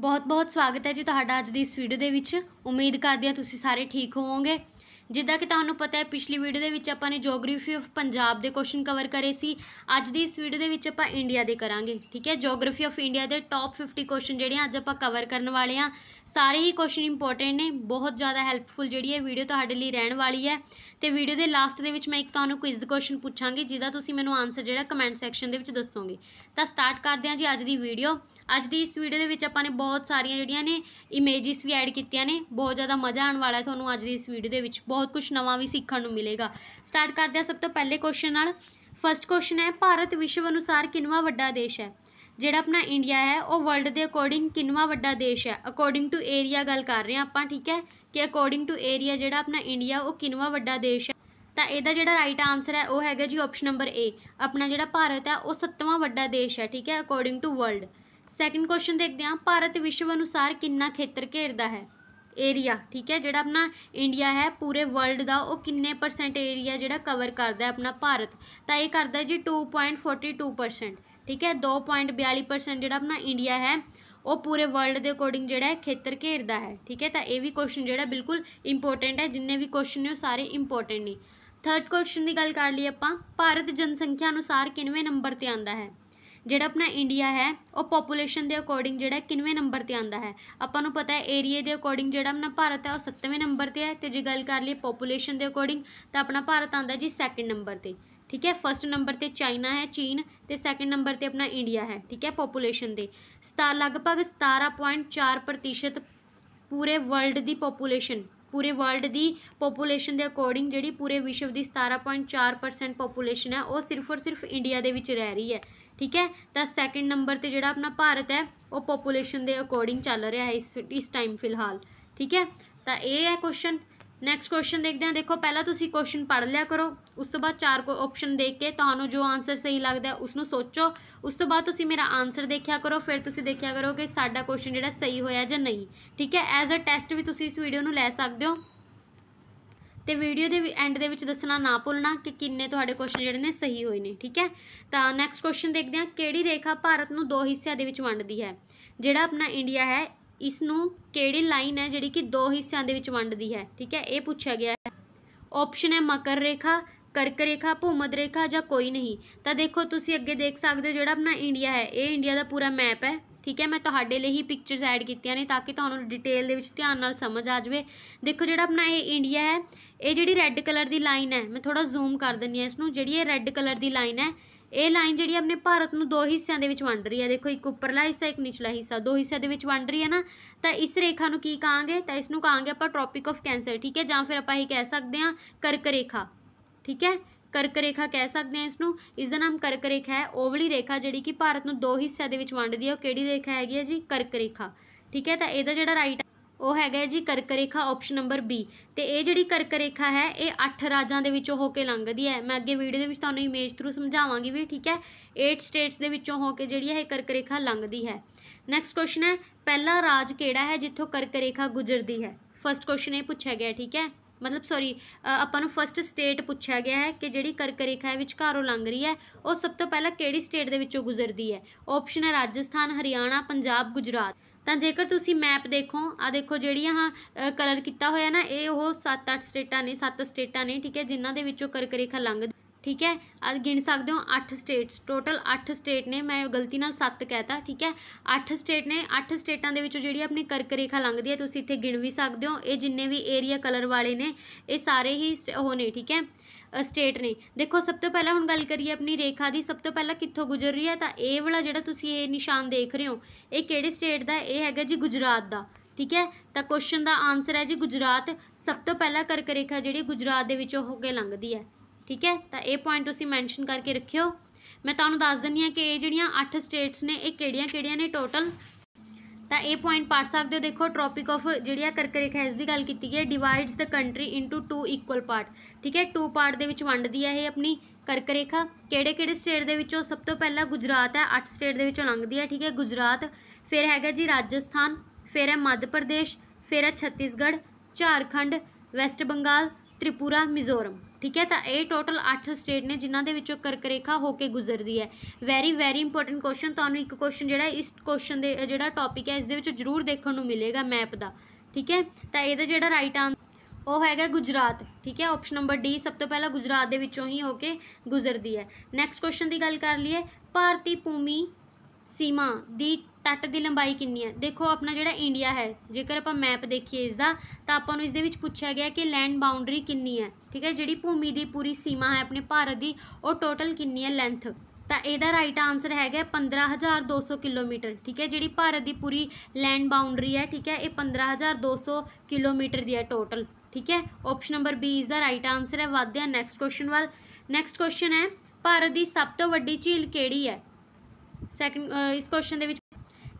ਬਹੁਤ-ਬਹੁਤ ਸਵਾਗਤ ਹੈ ਜੀ ਤੁਹਾਡਾ ਅੱਜ ਦੀ ਇਸ ਵੀਡੀਓ ਦੇ ਵਿੱਚ ਉਮੀਦ ਕਰਦੇ ਹਾਂ ਤੁਸੀਂ ਸਾਰੇ ਠੀਕ ਹੋਵੋਗੇ ਜਿੱਦਾਂ ਕਿ ਤੁਹਾਨੂੰ ਪਤਾ ਹੈ ਪਿਛਲੀ ਵੀਡੀਓ ਦੇ ਵਿੱਚ ਆਪਾਂ ਨੇ ਜੀਓਗ੍ਰਾਫੀ ਆਫ ਪੰਜਾਬ ਦੇ ਕੁਐਸਚਨ ਕਵਰ ਕਰੇ ਸੀ ਅੱਜ ਦੀ ਇਸ ਵੀਡੀਓ ਦੇ ਵਿੱਚ ਆਪਾਂ ਇੰਡੀਆ ਦੇ ਕਰਾਂਗੇ ਠੀਕ ਹੈ ਜੀਓਗ੍ਰਾਫੀ ਆਫ ਇੰਡੀਆ ਦੇ ਟੌਪ 50 ਕੁਐਸਚਨ ਜਿਹੜੇ ਅੱਜ ਆਪਾਂ ਕਵਰ ਕਰਨ ਵਾਲੇ ਆ ਸਾਰੇ ਹੀ ਕੁਐਸਚਨ ਇੰਪੋਰਟੈਂਟ ਨੇ ਬਹੁਤ ਜ਼ਿਆਦਾ ਹੈਲਪਫੁਲ ਜਿਹੜੀ ਹੈ ਵੀਡੀਓ ਤੁਹਾਡੇ ਲਈ ਰਹਿਣ ਵਾਲੀ ਹੈ ਤੇ ਵੀਡੀਓ ਦੇ ਲਾਸਟ ਦੇ ਵਿੱਚ ਮੈਂ ਇੱਕ ਤੁਹਾਨੂੰ ਕੁਇਜ਼ ਕੁਐਸਚਨ ਪੁੱਛਾਂਗੀ ਜਿਹਦਾ ਤੁਸੀਂ ਮੈਨੂੰ ਆਨਸਰ ਜਿਹੜਾ ਕਮੈਂਟ ਸੈਕਸ਼ਨ ਦੇ ਵਿੱਚ ਦੱਸੋਗੇ ਤਾਂ ਸਟਾਰਟ ਕਰਦੇ ਹਾਂ ਜੀ ਅੱਜ ਦੀ ਵੀਡੀਓ ਅੱਜ ਦੀ ਇਸ ਵੀਡੀਓ ਦੇ ਵਿੱਚ ਆਪਾਂ ਨੇ ਬਹੁਤ ਸਾਰੀਆਂ ਜਿਹੜੀਆਂ ਨੇ ਇਮੇजेस ਵੀ ਐਡ ਕੀਤੀਆਂ ਨੇ ਬਹੁਤ ਜ਼ਿਆਦਾ ਮਜ਼ਾ ਆਉਣ ਵਾਲਾ ਹੈ ਤੁਹਾਨੂੰ ਅੱਜ ਦੀ ਇਸ ਵੀਡੀਓ ਦੇ ਵਿੱਚ ਬਹੁਤ ਕੁਝ ਨਵਾਂ ਵੀ ਸਿੱਖਣ ਨੂੰ ਮਿਲੇਗਾ ਸਟਾਰਟ ਕਰਦੇ ਹਾਂ ਸਭ ਤੋਂ ਪਹਿਲੇ ਕੁਐਸਚਨ ਨਾਲ ਫਰਸਟ ਕੁਐਸਚਨ ਹੈ ਭਾਰਤ ਵਿਸ਼ਵ ਅਨੁਸਾਰ ਕਿੰਨਾ ਵੱਡਾ ਦੇਸ਼ ਹੈ ਜਿਹੜਾ ਆਪਣਾ ਇੰਡੀਆ ਹੈ ਉਹ ਵਰਲਡ ਦੇ ਅਕੋਰਡਿੰਗ ਕਿੰਨਾ ਵੱਡਾ ਦੇਸ਼ ਹੈ ਅਕੋਰਡਿੰਗ ਟੂ ਏਰੀਆ ਗੱਲ ਕਰ ਰਹੇ ਹਾਂ ਆਪਾਂ ਠੀਕ ਹੈ ਕਿ ਅਕੋਰਡਿੰਗ ਟੂ ਏਰੀਆ ਜਿਹੜਾ ਆਪਣਾ ਇੰਡੀਆ ਉਹ ਕਿੰਨਾ ਵੱਡਾ ਦੇਸ਼ ਹੈ ਤਾਂ ਇਹਦਾ ਜਿਹੜਾ ਰਾਈਟ ਆਨਸਰ ਹੈ ਉਹ ਹੈਗਾ ਜੀ ਆਪਸ਼ਨ ਨੰਬਰ ਏ ਆਪਣਾ ਜਿਹੜਾ ਭਾਰਤ ਹੈ ਉਹ ਸੱਤਵਾਂ ਵੱਡਾ ਦੇਸ਼ ਹੈ ਠੀਕ ਹੈ according to world second question ਦੇਖਦੇ ਹਾਂ ਭਾਰਤ ਵਿਸ਼ਵ ਅਨੁਸਾਰ ਕਿੰਨਾ ਖੇਤਰ ਘੇਰਦਾ ਹੈ ਏਰੀਆ ਠੀਕ ਹੈ ਜਿਹੜਾ ਆਪਣਾ ਇੰਡੀਆ ਹੈ ਪੂਰੇ ਵਰਲਡ ਦਾ ਉਹ ਕਿੰਨੇ ਪਰਸੈਂਟ ਏਰੀਆ ਜਿਹੜਾ ਕਵਰ ਕਰਦਾ ਹੈ ਆਪਣਾ ਭਾਰਤ ਤਾਂ ਇਹ ਕਰਦਾ ਜੀ 2.42% ਠੀਕ ਹੈ 2.42% ਜਿਹੜਾ ਆਪਣਾ ਇੰਡੀਆ ਹੈ ਉਹ ਪੂਰੇ ਵਰਲਡ ਦੇ ਅਕੋਰਡਿੰਗ ਜਿਹੜਾ ਹੈ ਖੇਤਰ ਘੇਰਦਾ ਹੈ ਠੀਕ ਹੈ ਤਾਂ ਇਹ ਵੀ ਕੁਐਸਚਨ ਜਿਹੜਾ ਬਿਲਕੁਲ ਇੰਪੋਰਟੈਂਟ ਹੈ ਜਿੰਨੇ ਵੀ ਕੁਐਸਚਨ ਨੇ ਉਹ ਸਾਰੇ ਇੰਪੋਰਟੈਂਟ ਨੇ ਥਰਡ ਕੁਐਸਚਨ ਦੀ ਗੱਲ ਕਰ ਲਈ ਆਪਾਂ ਭਾਰਤ ਜਨਸੰਖਿਆ ਅਨੁਸਾਰ ਕਿੰਨਵੇਂ ਨੰਬਰ ਤੇ ਆਂਦਾ ਹੈ ਜਿਹੜਾ ਆਪਣਾ ਇੰਡੀਆ ਹੈ ਉਹ ਪੋਪੂਲੇਸ਼ਨ ਦੇ ਅਕੋਰਡਿੰਗ ਜਿਹੜਾ ਕਿੰਵੇਂ ਨੰਬਰ ਤੇ ਆਂਦਾ ਹੈ ਆਪਾਂ ਨੂੰ ਪਤਾ ਹੈ ਏਰੀਆ ਦੇ ਅਕੋਰਡਿੰਗ ਜਿਹੜਾ ਆਪਣਾ ਭਾਰਤ ਹੈ ਉਹ 7ਵੇਂ ਨੰਬਰ ਤੇ ਹੈ ਤੇ ਜੇ ਗੱਲ ਕਰ ਲਈਏ ਪੋਪੂਲੇਸ਼ਨ ਦੇ ਅਕੋਰਡਿੰਗ ਤਾਂ ਆਪਣਾ ਭਾਰਤ ਆਂਦਾ ਜੀ ਸੈਕਿੰਡ ਨੰਬਰ ਤੇ ਠੀਕ ਹੈ ਫਰਸਟ ਨੰਬਰ ਤੇ ਚਾਈਨਾ ਹੈ ਚੀਨ ਤੇ ਸੈਕੰਡ ਨੰਬਰ ਤੇ ਆਪਣਾ ਇੰਡੀਆ ਹੈ ਠੀਕ ਹੈ ਪੋਪੂਲੇਸ਼ਨ ਦੇ ਸਤਾ ਲਗਭਗ 17.4% ਪੂਰੇ ਵਰਲਡ ਦੀ ਪੋਪੂਲੇਸ਼ਨ ਪੂਰੇ ਵਰਲਡ ਦੀ ਪੋਪੂਲੇਸ਼ਨ ਦੇ ਅਕੋਰਡਿੰਗ ਜਿਹੜੀ ਪੂਰੇ ਵਿਸ਼ਵ ਦੀ 17.4% ਪੋਪੂਲੇਸ਼ਨ ਹੈ ਉਹ ਸਿਰਫ ਔਰ ਸਿਰਫ ਇੰਡੀਆ ਦੇ ਵਿੱਚ ਰਹਿ ਰਹੀ ਹੈ ਠੀਕ ਹੈ ਤਾਂ ਸੈਕਿੰਡ ਨੰਬਰ ਤੇ ਜਿਹੜਾ ਆਪਣਾ ਭਾਰਤ ਹੈ ਉਹ ਪੋਪੂਲੇਸ਼ਨ ਦੇ ਅਕੋਰਡਿੰਗ ਚੱਲ ਰਿਹਾ ਹੈ ਇਸ ਇਸ ਟਾਈਮ ਫਿਲਹਾਲ ਠੀਕ ਹੈ ਤਾਂ ਇਹ ਹੈ ਕੁਐਸਚਨ ਨੈਕਸਟ ਕੁਐਸਚਨ ਦੇਖਦੇ ਹਾਂ ਦੇਖੋ ਪਹਿਲਾਂ ਤੁਸੀਂ ਕੁਐਸਚਨ ਪੜ੍ਹ ਲਿਆ ਕਰੋ ਉਸ ਤੋਂ ਬਾਅਦ ਚਾਰ ਕੋ ਆਪਸ਼ਨ ਦੇਖ ਕੇ ਤੁਹਾਨੂੰ ਜੋ ਆਨਸਰ ਸਹੀ ਲੱਗਦਾ ਉਸ ਨੂੰ ਸੋਚੋ ਉਸ ਤੋਂ ਬਾਅਦ ਤੁਸੀਂ ਮੇਰਾ ਆਨਸਰ ਦੇਖਿਆ ਕਰੋ ਫਿਰ ਤੁਸੀਂ ਦੇਖਿਆ ਕਰੋ ਕਿ ਸਾਡਾ ਕੁਐਸਚਨ ਜਿਹੜਾ ਸਹੀ ਹੋਇਆ ਜਾਂ ਨਹੀਂ ਠੀਕ ਹੈ ਐਜ਼ ਅ ਟੈਸਟ ਵੀ ਤੁਸੀਂ ਇਸ ਵੀਡੀਓ ਨੂੰ ਲੈ ਸਕਦੇ ਹੋ ਤੇ ਵੀਡੀਓ ਦੇ ਐਂਡ ਦੇ ਵਿੱਚ ਦੱਸਣਾ ਨਾ ਭੁੱਲਣਾ ਕਿ ਕਿੰਨੇ ਤੁਹਾਡੇ ਕੁਐਸਚਨ ਜਿਹੜੇ ਨੇ ਸਹੀ ਹੋਏ ਨੇ ਠੀਕ ਹੈ ਤਾਂ ਨੈਕਸਟ ਕੁਐਸਚਨ ਦੇਖਦੇ ਹਾਂ ਕਿਹੜੀ ਰੇਖਾ ਭਾਰਤ ਨੂੰ ਦੋ ਹਿੱਸਿਆਂ ਦੇ ਵਿੱਚ ਵੰਡਦੀ ਹੈ ਜਿਹੜਾ ਆਪਣਾ ਇੰਡੀਆ ਹੈ ਇਸ ਨੂੰ ਕਿਹੜੀ ਲਾਈਨ ਹੈ ਜਿਹੜੀ ਕਿ ਦੋ ਹਿੱਸਿਆਂ ਦੇ ਵਿੱਚ ਵੰਡਦੀ ਹੈ ਠੀਕ ਹੈ ਇਹ ਪੁੱਛਿਆ ਗਿਆ ਹੈ ਆਪਸ਼ਨ ਹੈ ਮਕਰ ਰੇਖਾ ਕਰਕ ਰੇਖਾ ਭੂਮਧ ਰੇਖਾ ਜਾਂ ਕੋਈ ਨਹੀਂ ਤਾਂ ਦੇਖੋ ਤੁਸੀਂ ਅੱਗੇ ਦੇਖ ਸਕਦੇ ਹੋ ਜਿਹੜਾ ਆਪਣਾ ਇੰਡੀਆ ਹੈ ਇਹ ਇੰਡੀਆ ਦਾ ਪੂਰਾ ਮੈਪ ਹੈ ਠੀਕ ਹੈ ਮੈਂ ਤੁਹਾਡੇ ਲਈ ਹੀ ਪਿਕਚਰਸ ਐਡ ਕੀਤੀਆਂ ਨੇ ਤਾਂ ਕਿ ਤੁਹਾਨੂੰ ਡਿਟੇਲ ਦੇ ਵਿੱਚ ਧਿਆਨ ਨਾਲ ਸਮਝ ਆ ਜਾਵੇ ਦੇਖੋ ਜਿਹੜਾ ਆਪਣਾ ਇਹ ਇੰਡੀਆ ਹੈ ਇਹ ਜਿਹੜੀ ਰੈੱਡ ਕਲਰ ਦੀ ਲਾਈਨ ਹੈ ਮੈਂ ਥੋੜਾ ਜ਼ੂਮ ਕਰ ਦਿੰਨੀ ਆ ਇਸ ਨੂੰ ਜਿਹੜੀ ਇਹ ਰੈੱਡ ਕਲਰ ਦੀ ਲਾਈਨ ਹੈ ਇਹ ਲਾਈਨ ਜਿਹੜੀ ਆਪਣੇ ਭਾਰਤ ਨੂੰ ਦੋ ਹਿੱਸਿਆਂ ਦੇ ਵਿੱਚ ਵੰਡ ਰਹੀ ਹੈ ਦੇਖੋ ਇੱਕ ਉੱਪਰਲਾ ਹਿੱਸਾ ਇੱਕ ਨਿਚਲਾ ਹਿੱਸਾ ਦੋ ਹਿੱਸਿਆਂ ਦੇ ਵਿੱਚ ਵੰਡ ਰਹੀ ਹੈ ਨਾ ਤਾਂ ਇਸ ਰੇਖਾ ਨੂੰ ਕੀ ਕਹਾਂਗੇ ਤਾਂ ਇਸ ਨੂੰ ਕਹਾਂਗੇ ਆਪਾਂ ਟ੍ਰੋਪਿਕ ਆਫ ਕੈਂਸਰ ਠੀਕ ਹੈ ਜਾਂ ਫਿਰ ਆਪਾਂ ਇਹ ਕਹਿ ਸਕਦੇ ਹਾਂ ਕਰਕ ਰੇਖਾ ਠੀਕ ਹੈ ਕਰਕ ਰੇਖਾ ਕਹਿ ਸਕਦੇ ਹਾਂ ਇਸ ਨੂੰ ਇਸ ਦਾ ਨਾਮ ਕਰਕ ਰੇਖਾ ਹੈ ਓਵਲੀ ਰੇਖਾ ਜਿਹੜੀ ਕਿ ਭਾਰਤ ਨੂੰ ਦੋ ਹਿੱਸਿਆਂ ਦੇ ਵਿੱਚ ਵੰਡਦੀ ਹੈ ਉਹ ਕਿਹੜੀ ਰੇਖਾ ਹੈਗੀ ਹੈ ਜੀ ਕਰਕ ਰੇਖਾ ਠੀਕ ਹੈ ਤਾਂ ਇਹਦਾ ਜਿਹੜਾ ਰਾਈਟ ਉਹ ਹੈਗਾ ਜੀ ਕਰਕ ਰੇਖਾ ਆਪਸ਼ਨ ਨੰਬਰ B ਤੇ ਇਹ ਜਿਹੜੀ ਕਰਕ ਰੇਖਾ ਹੈ ਇਹ 8 ਰਾਜਾਂ ਦੇ ਵਿੱਚੋਂ ਹੋ ਕੇ ਲੰਘਦੀ ਹੈ ਮੈਂ ਅੱਗੇ ਵੀਡੀਓ ਦੇ ਵਿੱਚ ਤੁਹਾਨੂੰ ਇਮੇਜ ਥਰੂ ਸਮਝਾਵਾਂਗੀ ਵੀ ਠੀਕ ਹੈ 8 ਸਟੇਟਸ ਦੇ ਵਿੱਚੋਂ ਹੋ ਕੇ ਜਿਹੜੀ ਹੈ ਇਹ ਕਰਕ ਰੇਖਾ ਲੰਘਦੀ ਹੈ ਨੈਕਸਟ ਕੁਐਸਚਨ ਹੈ ਪਹਿਲਾ ਰਾਜ ਕਿਹੜਾ ਹੈ ਜਿੱਥੋਂ ਕਰਕ ਰੇਖਾ ਗੁਜ਼ਰਦੀ ਹੈ ਫਰਸਟ ਕੁਐਸਚਨ ਇਹ ਪੁੱਛਿਆ ਗਿਆ ਠੀਕ ਹੈ ਮਤਲਬ ਸੌਰੀ ਆਪਾਂ ਨੂੰ ਫਸਟ ਸਟੇਟ ਪੁੱਛਿਆ ਗਿਆ ਹੈ ਕਿ ਜਿਹੜੀ ਕਰਕ ਰੇਖਾ ਵਿਚਕਾਰੋਂ ਲੰਘ ਰਹੀ ਹੈ ਉਹ ਸਭ ਤੋਂ ਪਹਿਲਾਂ ਕਿਹੜੀ ਸਟੇਟ ਦੇ ਵਿੱਚੋਂ ਗੁਜ਼ਰਦੀ ਹੈ ਆਪਸ਼ਨ ਹੈ ਰਾਜਸਥਾਨ ਹਰਿਆਣਾ ਪੰਜਾਬ ਗੁਜਰਾਤ ਤਾਂ ਜੇਕਰ ਤੁਸੀਂ ਮੈਪ ਦੇਖੋ ਆ ਦੇਖੋ ਜਿਹੜੀਆਂ ਹਾਂ ਕਲਰ ਕੀਤਾ ਹੋਇਆ ਨਾ ਇਹ ਉਹ 7-8 ਸਟੇਟਾਂ ਨੇ 7 ਸਟੇਟਾਂ ਨੇ ਠੀਕ ਹੈ ਜਿਨ੍ਹਾਂ ਦੇ ਵਿੱਚੋਂ ਕਰਕ ਰੇਖਾ ਲੰਘਦੀ ਠੀਕ ਹੈ ਆ ਗਿਣ ਸਕਦੇ ਹੋ 8 ਸਟੇਟਸ ਟੋਟਲ 8 ਸਟੇਟ ਨੇ ਮੈਂ ਗਲਤੀ ਨਾਲ 7 ਕਹਿਤਾ ਠੀਕ ਹੈ 8 ਸਟੇਟ ਨੇ 8 ਸਟੇਟਾਂ ਦੇ ਵਿੱਚੋਂ ਜਿਹੜੀ ਆਪਣੀ ਕਰਕ ਰੇਖਾ ਲੰਘਦੀ ਹੈ ਤੁਸੀਂ ਇੱਥੇ ਗਿਣ ਵੀ ਸਕਦੇ ਹੋ ਇਹ ਜਿੰਨੇ ਵੀ ਏਰੀਆ ਕਲਰ ਵਾਲੇ ਨੇ ਇਹ ਸਾਰੇ ਹੀ ਉਹ ਨੇ ਠੀਕ ਹੈ ਸਟੇਟ ਨੇ ਦੇਖੋ ਸਭ ਤੋਂ ਪਹਿਲਾਂ ਹੁਣ ਗੱਲ ਕਰੀਏ ਆਪਣੀ ਰੇਖਾ ਦੀ ਸਭ ਤੋਂ ਪਹਿਲਾਂ ਕਿੱਥੋਂ ਗੁਜ਼ਰ ਰਹੀ ਹੈ ਤਾਂ ਇਹ ਵਾਲਾ ਜਿਹੜਾ ਤੁਸੀਂ ਇਹ ਨਿਸ਼ਾਨ ਦੇਖ ਰਹੇ ਹੋ ਇਹ ਕਿਹੜੇ ਸਟੇਟ ਦਾ ਇਹ ਹੈਗਾ ਜੀ ਗੁਜਰਾਤ ਦਾ ਠੀਕ ਹੈ ਤਾਂ ਕੁਐਸਚਨ ਦਾ ਆਨਸਰ ਹੈ ਜੀ ਗੁਜਰਾਤ ਸਭ ਤੋਂ ਪਹਿਲਾਂ ਕਰਕ ਰੇਖਾ ਜਿਹੜੀ ਗੁਜਰਾਤ ਦੇ ਵਿੱਚੋਂ ਹੋ ਕੇ ਲੰਘਦੀ ਹੈ ਠੀਕ ਹੈ ਤਾਂ ਇਹ ਪੁਆਇੰਟ ਤੁਸੀਂ ਮੈਂਸ਼ਨ ਕਰਕੇ ਰੱਖਿਓ ਮੈਂ ਤੁਹਾਨੂੰ ਦੱਸ ਦਿੰਨੀ ਆ ਕਿ ਇਹ ਜਿਹੜੀਆਂ 8 ਸਟੇਟਸ ਨੇ ਇਹ ਕਿਹੜੀਆਂ-ਕਿਹੜੀਆਂ ਨੇ ਟੋਟਲ ਤਾਂ ਇਹ ਪੁਆਇੰਟ ਪੜ ਸਕਦੇ ਹੋ ਦੇਖੋ ਟ੍ਰੋਪਿਕ ਆਫ ਜਿਹੜੀ ਆ ਕਰਕ ਰੇਖਾ ਇਸ ਦੀ ਗੱਲ ਕੀਤੀ ਗਈ ਹੈ divides the country into two equal part ਠੀਕ ਹੈ ਟੂ ਪਾਰਟ ਦੇ ਵਿੱਚ ਵੰਡਦੀ ਹੈ ਇਹ ਆਪਣੀ ਕਰਕ ਰੇਖਾ ਕਿਹੜੇ-ਕਿਹੜੇ ਸਟੇਟ ਦੇ ਵਿੱਚੋਂ ਸਭ ਤੋਂ ਪਹਿਲਾਂ ਗੁਜਰਾਤ ਹੈ 8 ਸਟੇਟ ਦੇ ਵਿੱਚੋਂ ਲੰਘਦੀ ਹੈ ਠੀਕ ਹੈ ਗੁਜਰਾਤ ਫਿਰ ਹੈਗਾ ਜੀ ਰਾਜਸਥਾਨ ਫਿਰ ਹੈ ਮੱਧ ਪ੍ਰਦੇਸ਼ ਫਿਰ ਹੈ ਛੱਤੀਸਗੜ੍ਹ ਝਾਰਖੰਡ ਵੈਸਟ ਬੰਗਾਲ ਤ੍ਰਿਪੁਰਾ ਮਿਜ਼ੋਰਮ ਠੀਕ ਹੈ ਤਾਂ ਇਹ ਟੋਟਲ 8 ਸਟੇਟ ਨੇ ਜਿਨ੍ਹਾਂ ਦੇ ਵਿੱਚੋਂ ਕਰਕ ਰੇਖਾ ਹੋ ਕੇ ਗੁਜ਼ਰਦੀ ਹੈ ਵੈਰੀ ਵੈਰੀ ਇੰਪੋਰਟੈਂਟ ਕੁਐਸਚਨ ਤੁਹਾਨੂੰ ਇੱਕ ਕੁਐਸਚਨ ਜਿਹੜਾ ਇਸ ਕੁਐਸਚਨ ਦੇ ਜਿਹੜਾ ਟੌਪਿਕ ਹੈ ਇਸ ਦੇ ਵਿੱਚ ਜ਼ਰੂਰ ਦੇਖਣ ਨੂੰ ਮਿਲੇਗਾ ਮੈਪ ਦਾ ਠੀਕ ਹੈ ਤਾਂ ਇਹਦਾ ਜਿਹੜਾ ਰਾਈਟ ਆਨਸਰ ਉਹ ਹੈਗਾ ਗੁਜਰਾਤ ਠੀਕ ਹੈ ਆਪਸ਼ਨ ਨੰਬਰ ਡੀ ਸਭ ਤੋਂ ਪਹਿਲਾਂ ਗੁਜਰਾਤ ਦੇ ਵਿੱਚੋਂ ਹੀ ਹੋ ਕੇ ਗੁਜ਼ਰਦੀ ਹੈ ਨੈਕਸਟ ਕੁਐਸਚਨ ਦੀ ਗੱਲ ਕਰ ਲਈਏ ਭਾਰਤੀ ਭੂਮੀ ਸੀਮਾ ਦੀ ਤੱਟ ਦੀ ਲੰਬਾਈ ਕਿੰਨੀ ਹੈ ਦੇਖੋ ਆਪਣਾ ਜਿਹੜਾ ਇੰਡੀਆ ਹੈ ਜੇਕਰ ਆਪਾਂ ਮੈਪ ਦੇਖੀਏ ਇਸ ਦਾ ਤਾਂ ਆਪਾਂ ਨੂੰ ਇਸ ਦੇ ਵਿੱਚ ਪੁੱਛਿਆ ਗਿਆ ਕਿ ਲੈਂਡ ਬਾਉਂਡਰੀ ਕਿੰਨੀ ਹੈ ਠੀਕ ਹੈ ਜਿਹੜੀ ਭੂਮੀ ਦੀ ਪੂਰੀ ਸੀਮਾ ਹੈ ਆਪਣੇ ਭਾਰਤ ਦੀ ਉਹ ਟੋਟਲ ਕਿੰਨੀ ਹੈ ਲੈਂਥ ਤਾਂ ਇਹਦਾ ਰਾਈਟ ਆਨਸਰ ਹੈਗਾ 15200 ਕਿਲੋਮੀਟਰ ਠੀਕ ਹੈ ਜਿਹੜੀ ਭਾਰਤ ਦੀ ਪੂਰੀ ਲੈਂਡ ਬਾਉਂਡਰੀ ਹੈ ਠੀਕ ਹੈ ਇਹ 15200 ਕਿਲੋਮੀਟਰ ਦੀ ਹੈ ਟੋਟਲ ਠੀਕ ਹੈ ਆਪਸ਼ਨ ਨੰਬਰ ਬੀ ਇਸ ਦਾ ਰਾਈਟ ਆਨਸਰ ਹੈ ਵਾਧਿਆ ਨੈਕਸਟ ਕੁਐਸਚਨ ਵੱਲ ਨੈਕਸਟ ਕੁਐਸਚਨ ਹੈ ਭਾਰਤ ਦੀ ਸਭ ਤੋਂ ਵੱਡੀ ਝੀਲ ਕਿਹੜੀ ਹੈ ਸੈਕੰਡ ਇਸ ਕੁਐਸਚਨ ਦੇ ਵਿੱਚ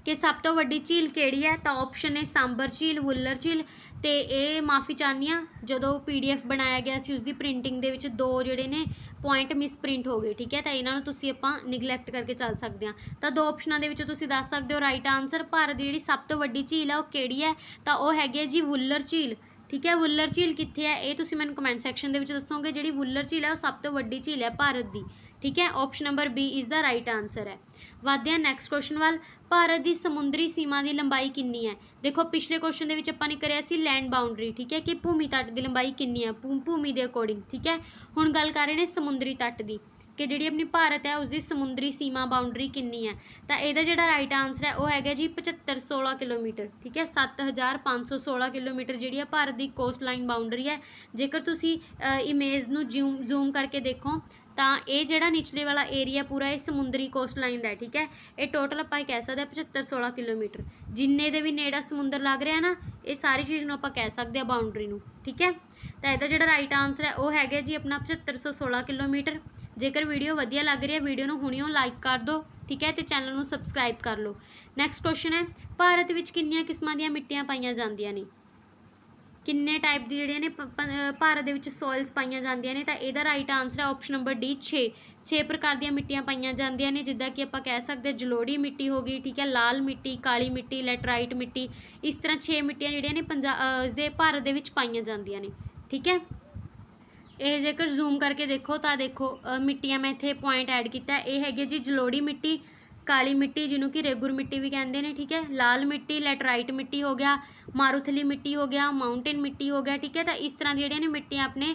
ਕਿ ਸਭ ਤੋਂ ਵੱਡੀ ਝੀਲ ਕਿਹੜੀ ਹੈ ਤਾਂ ਆਪਸ਼ਨ ਹੈ ਸਾਂਬਰ ਝੀਲ ਵੁੱਲਰ ਝੀਲ ਤੇ ਇਹ ਮਾਫੀ ਚਾਹਨੀ ਆ ਜਦੋਂ ਪੀਡੀਐਫ ਬਣਾਇਆ ਗਿਆ ਸੀ ਉਸ ਦੀ ਪ੍ਰਿੰਟਿੰਗ ਦੇ ਵਿੱਚ ਦੋ ਜਿਹੜੇ ਨੇ ਪੁਆਇੰਟ ਮਿਸ ਪ੍ਰਿੰਟ ਹੋ ਗਏ ਠੀਕ ਹੈ ਤਾਂ ਇਹਨਾਂ ਨੂੰ ਤੁਸੀਂ ਆਪਾਂ ਨਿਗਲੈਕਟ ਕਰਕੇ ਚੱਲ ਸਕਦੇ ਆ ਤਾਂ ਦੋ ਆਪਸ਼ਨਾਂ ਦੇ ਵਿੱਚੋਂ ਤੁਸੀਂ ਦੱਸ ਸਕਦੇ ਹੋ ਰਾਈਟ ਆਨਸਰ ਭਾਰਤ ਦੀ ਜਿਹੜੀ ਸਭ ਤੋਂ ਵੱਡੀ ਝੀਲ ਹੈ ਉਹ ਕਿਹੜੀ ਹੈ ਤਾਂ ਉਹ ਹੈਗੀ ਹੈ ਜੀ ਵੁੱਲਰ ਝੀਲ ਠੀਕ ਹੈ ਵੁੱਲਰ ਝੀਲ ਕਿੱਥੇ ਹੈ ਇਹ ਤੁਸੀਂ ਮੈਨੂੰ ਕਮੈਂਟ ਸੈਕਸ਼ਨ ਦੇ ਵਿੱਚ ਦੱਸੋਗੇ ਜਿਹੜੀ ਵੁੱਲਰ ਝੀਲ ਹੈ ਉਹ ਸਭ ਤੋਂ ਵੱਡੀ ਝੀਲ ਹੈ ਭਾਰਤ ਦੀ ਠੀਕ ਹੈ option number B is the right answer ਹੈ ਵਧਦੇ ਨੈਕਸਟ ਕੁਐਸਚਨ ਵੱਲ ਭਾਰਤ ਦੀ ਸਮੁੰਦਰੀ ਸੀਮਾ ਦੀ ਲੰਬਾਈ ਕਿੰਨੀ ਹੈ ਦੇਖੋ ਪਿਛਲੇ ਕੁਐਸਚਨ ਦੇ ਵਿੱਚ ਆਪਾਂ ਨੇ ਕਰਿਆ ਸੀ ਲੈਂਡ ਬਾਉਂਡਰੀ ਠੀਕ ਹੈ ਕਿ ਭੂਮੀ ਤੱਟ ਦੀ ਲੰਬਾਈ ਕਿੰਨੀ ਹੈ ਭੂਮੀ ਦੇ ਅਕੋਰਡਿੰਗ ਠੀਕ ਹੈ ਹੁਣ ਗੱਲ ਕਰ ਰਹੇ ਨੇ ਸਮੁੰਦਰੀ ਤੱਟ ਦੀ ਕਿ ਜਿਹੜੀ ਆਪਣੀ ਭਾਰਤ ਹੈ ਉਸ ਦੀ ਸਮੁੰਦਰੀ ਸੀਮਾ ਬਾਉਂਡਰੀ ਕਿੰਨੀ ਹੈ ਤਾਂ ਇਹਦਾ ਜਿਹੜਾ ਰਾਈਟ ਆਨਸਰ ਹੈ ਉਹ ਹੈਗਾ ਜੀ 7516 ਕਿਲੋਮੀਟਰ ਠੀਕ ਹੈ 7516 ਕਿਲੋਮੀਟਰ ਜਿਹੜੀ ਹੈ ਭਾਰਤ ਦੀ ਕੋਸਟ ਲਾਈਨ ਬਾਉਂਡਰੀ ਹੈ ਜੇਕਰ ਤੁਸੀਂ ਇਮੇਜ ਨੂੰ ਜ਼ੂਮ ਜ਼ੂਮ ਕਰਕੇ ਦੇਖੋ ਤਾਂ ਇਹ ਜਿਹੜਾ ਨਿਚਲੇ ਵਾਲਾ ਏਰੀਆ ਪੂਰਾ ਇਹ ਸਮੁੰਦਰੀ ਕੋਸਟ ਲਾਈਨ ਦਾ ਠੀਕ ਹੈ ਇਹ ਟੋਟਲ ਆਪਾਂ ਕਹਿ ਸਕਦੇ ਆ 75 16 ਕਿਲੋਮੀਟਰ ਜਿੰਨੇ ਦੇ ਵੀ ਨੇੜਾ ਸਮੁੰਦਰ ਲੱਗ ਰਿਹਾ ਨਾ ਇਹ ਸਾਰੀ ਚੀਜ਼ ਨੂੰ ਆਪਾਂ ਕਹਿ ਸਕਦੇ ਆ ਬਾਉਂਡਰੀ ਨੂੰ ਠੀਕ ਹੈ ਤਾਂ ਇਹਦਾ ਜਿਹੜਾ ਰਾਈਟ ਆਨਸਰ ਹੈ ਉਹ ਹੈਗਾ ਜੀ ਆਪਣਾ 7516 ਕਿਲੋਮੀਟਰ ਜੇਕਰ ਵੀਡੀਓ ਵਧੀਆ ਲੱਗ ਰਹੀ ਹੈ ਵੀਡੀਓ ਨੂੰ ਹੁਣਿਓ ਲਾਈਕ ਕਰ ਦਿਓ ਠੀਕ ਹੈ ਤੇ ਚੈਨਲ ਨੂੰ ਸਬਸਕ੍ਰਾਈਬ ਕਰ ਲਓ ਨੈਕਸਟ ਕੁਐਸਚਨ ਹੈ ਭਾਰਤ ਵਿੱਚ ਕਿੰਨੀਆਂ ਕਿਸਮਾਂ ਦੀਆਂ ਮਿੱਟੀਆਂ ਪਾਈਆਂ ਜਾਂਦੀਆਂ ਨੇ ਕਿੰਨੇ ਟਾਈਪ ਦੀ ਜਿਹੜੀਆਂ ਨੇ ਭਾਰਤ ਦੇ ਵਿੱਚ ਸੋਇਲਸ ਪਾਈਆਂ ਜਾਂਦੀਆਂ ਨੇ ਤਾਂ ਇਹਦਾ ਰਾਈਟ ਆਨਸਰ ਹੈ ਆਪਸ਼ਨ ਨੰਬਰ ਡੀ 6 6 ਪ੍ਰਕਾਰ ਦੀਆਂ ਮਿੱਟੀਆਂ ਪਾਈਆਂ ਜਾਂਦੀਆਂ ਨੇ ਜਿੱਦਾਂ ਕਿ ਆਪਾਂ ਕਹਿ ਸਕਦੇ ਜਲੋੜੀ ਮਿੱਟੀ ਹੋ ਗਈ ਠੀਕ ਹੈ ਲਾਲ ਮਿੱਟੀ ਕਾਲੀ ਮਿੱਟੀ ਲੈਟਰਾਈਟ ਮਿੱਟੀ ਇਸ ਤਰ੍ਹਾਂ 6 ਮਿੱਟੀਆਂ ਜਿਹੜੀਆਂ ਨੇ ਪੰਜਾਬ ਦੇ ਭਾਰਤ ਦੇ ਵਿੱਚ ਪਾਈਆਂ ਜਾਂਦੀਆਂ ਨੇ ਠੀਕ ਹੈ ਇਹ ਜੇਕਰ ਜ਼ੂਮ ਕਰਕੇ ਦੇਖੋ ਤਾਂ ਦੇਖੋ ਮਿੱਟੀਆਂ ਮੈਂ ਇੱਥੇ ਪੁਆਇੰਟ ਐਡ ਕੀਤਾ ਇਹ ਹੈਗੇ ਜੀ ਜਲੋੜੀ ਮਿੱਟੀ ਕਾਲੀ ਮਿੱਟੀ ਜਿਹਨੂੰ ਕਿ ਰੈਗੂਰ ਮਿੱਟੀ ਵੀ ਕਹਿੰਦੇ ਨੇ ਠੀਕ ਹੈ ਲਾਲ ਮਿੱਟੀ ਲੈਟਰਾਈਟ ਮਿੱਟੀ ਹੋ ਗਿਆ ਮਾਰੂਥਲੀ ਮਿੱਟੀ ਹੋ ਗਿਆ ਮਾਊਂਟੇਨ ਮਿੱਟੀ ਹੋ ਗਿਆ ਠੀਕ ਹੈ ਤਾਂ ਇਸ ਤਰ੍ਹਾਂ ਦੀ ਜਿਹੜੀਆਂ ਨੇ ਮਿੱਟੀਆਂ ਆਪਣੇ